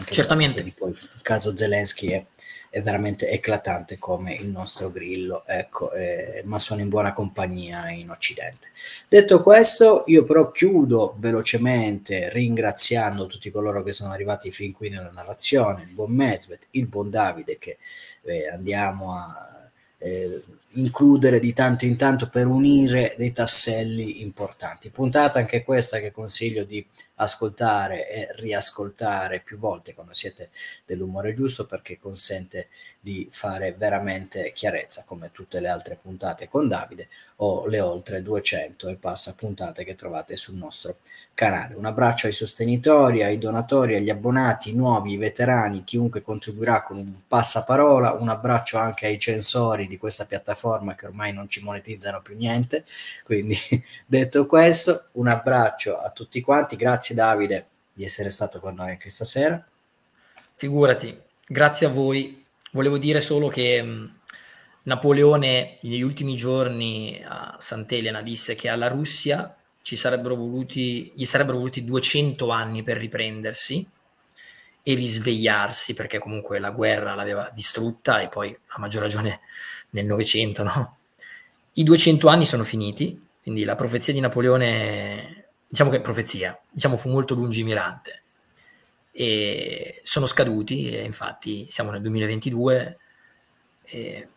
Certamente. Poi, il caso Zelensky è è veramente eclatante come il nostro grillo, ecco, eh, ma sono in buona compagnia in Occidente. Detto questo, io però chiudo velocemente ringraziando tutti coloro che sono arrivati fin qui nella narrazione, il buon Mesbet, il buon Davide che eh, andiamo a... Eh, includere di tanto in tanto per unire dei tasselli importanti. Puntata anche questa che consiglio di ascoltare e riascoltare più volte quando siete dell'umore giusto perché consente di fare veramente chiarezza come tutte le altre puntate con Davide o le oltre 200 e passa puntate che trovate sul nostro canale. Un abbraccio ai sostenitori, ai donatori, agli abbonati, nuovi, veterani, chiunque contribuirà con un passaparola, un abbraccio anche ai censori di questa piattaforma che ormai non ci monetizzano più niente, quindi detto questo un abbraccio a tutti quanti, grazie Grazie Davide di essere stato con noi anche stasera. Figurati, grazie a voi. Volevo dire solo che mh, mm, Napoleone negli ultimi giorni a Sant'Elena disse che alla Russia ci sarebbero voluti, gli sarebbero voluti 200 anni per riprendersi e risvegliarsi perché comunque la guerra l'aveva distrutta e poi a maggior ragione nel Novecento, I 200 anni sono finiti, quindi la profezia di Napoleone diciamo che è profezia, diciamo fu molto lungimirante. E sono scaduti, e infatti siamo nel 2022, e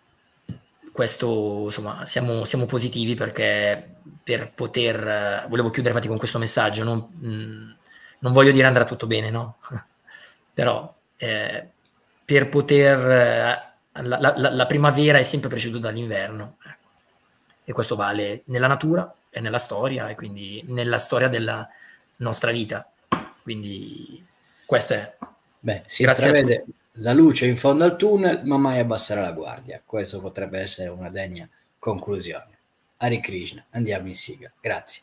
questo insomma siamo, siamo, positivi perché per poter, volevo chiudere infatti con questo messaggio, non, mm, non voglio dire andrà tutto bene, no? Però eh, per poter, eh, la, la, la primavera è sempre preceduta dall'inverno, ecco. e questo vale nella natura, è nella storia e quindi nella storia della nostra vita. Quindi questo è. Beh, si Grazie la luce in fondo al tunnel, ma mai abbassare la guardia. Questo potrebbe essere una degna conclusione. Hare Krishna, andiamo in sigla. Grazie.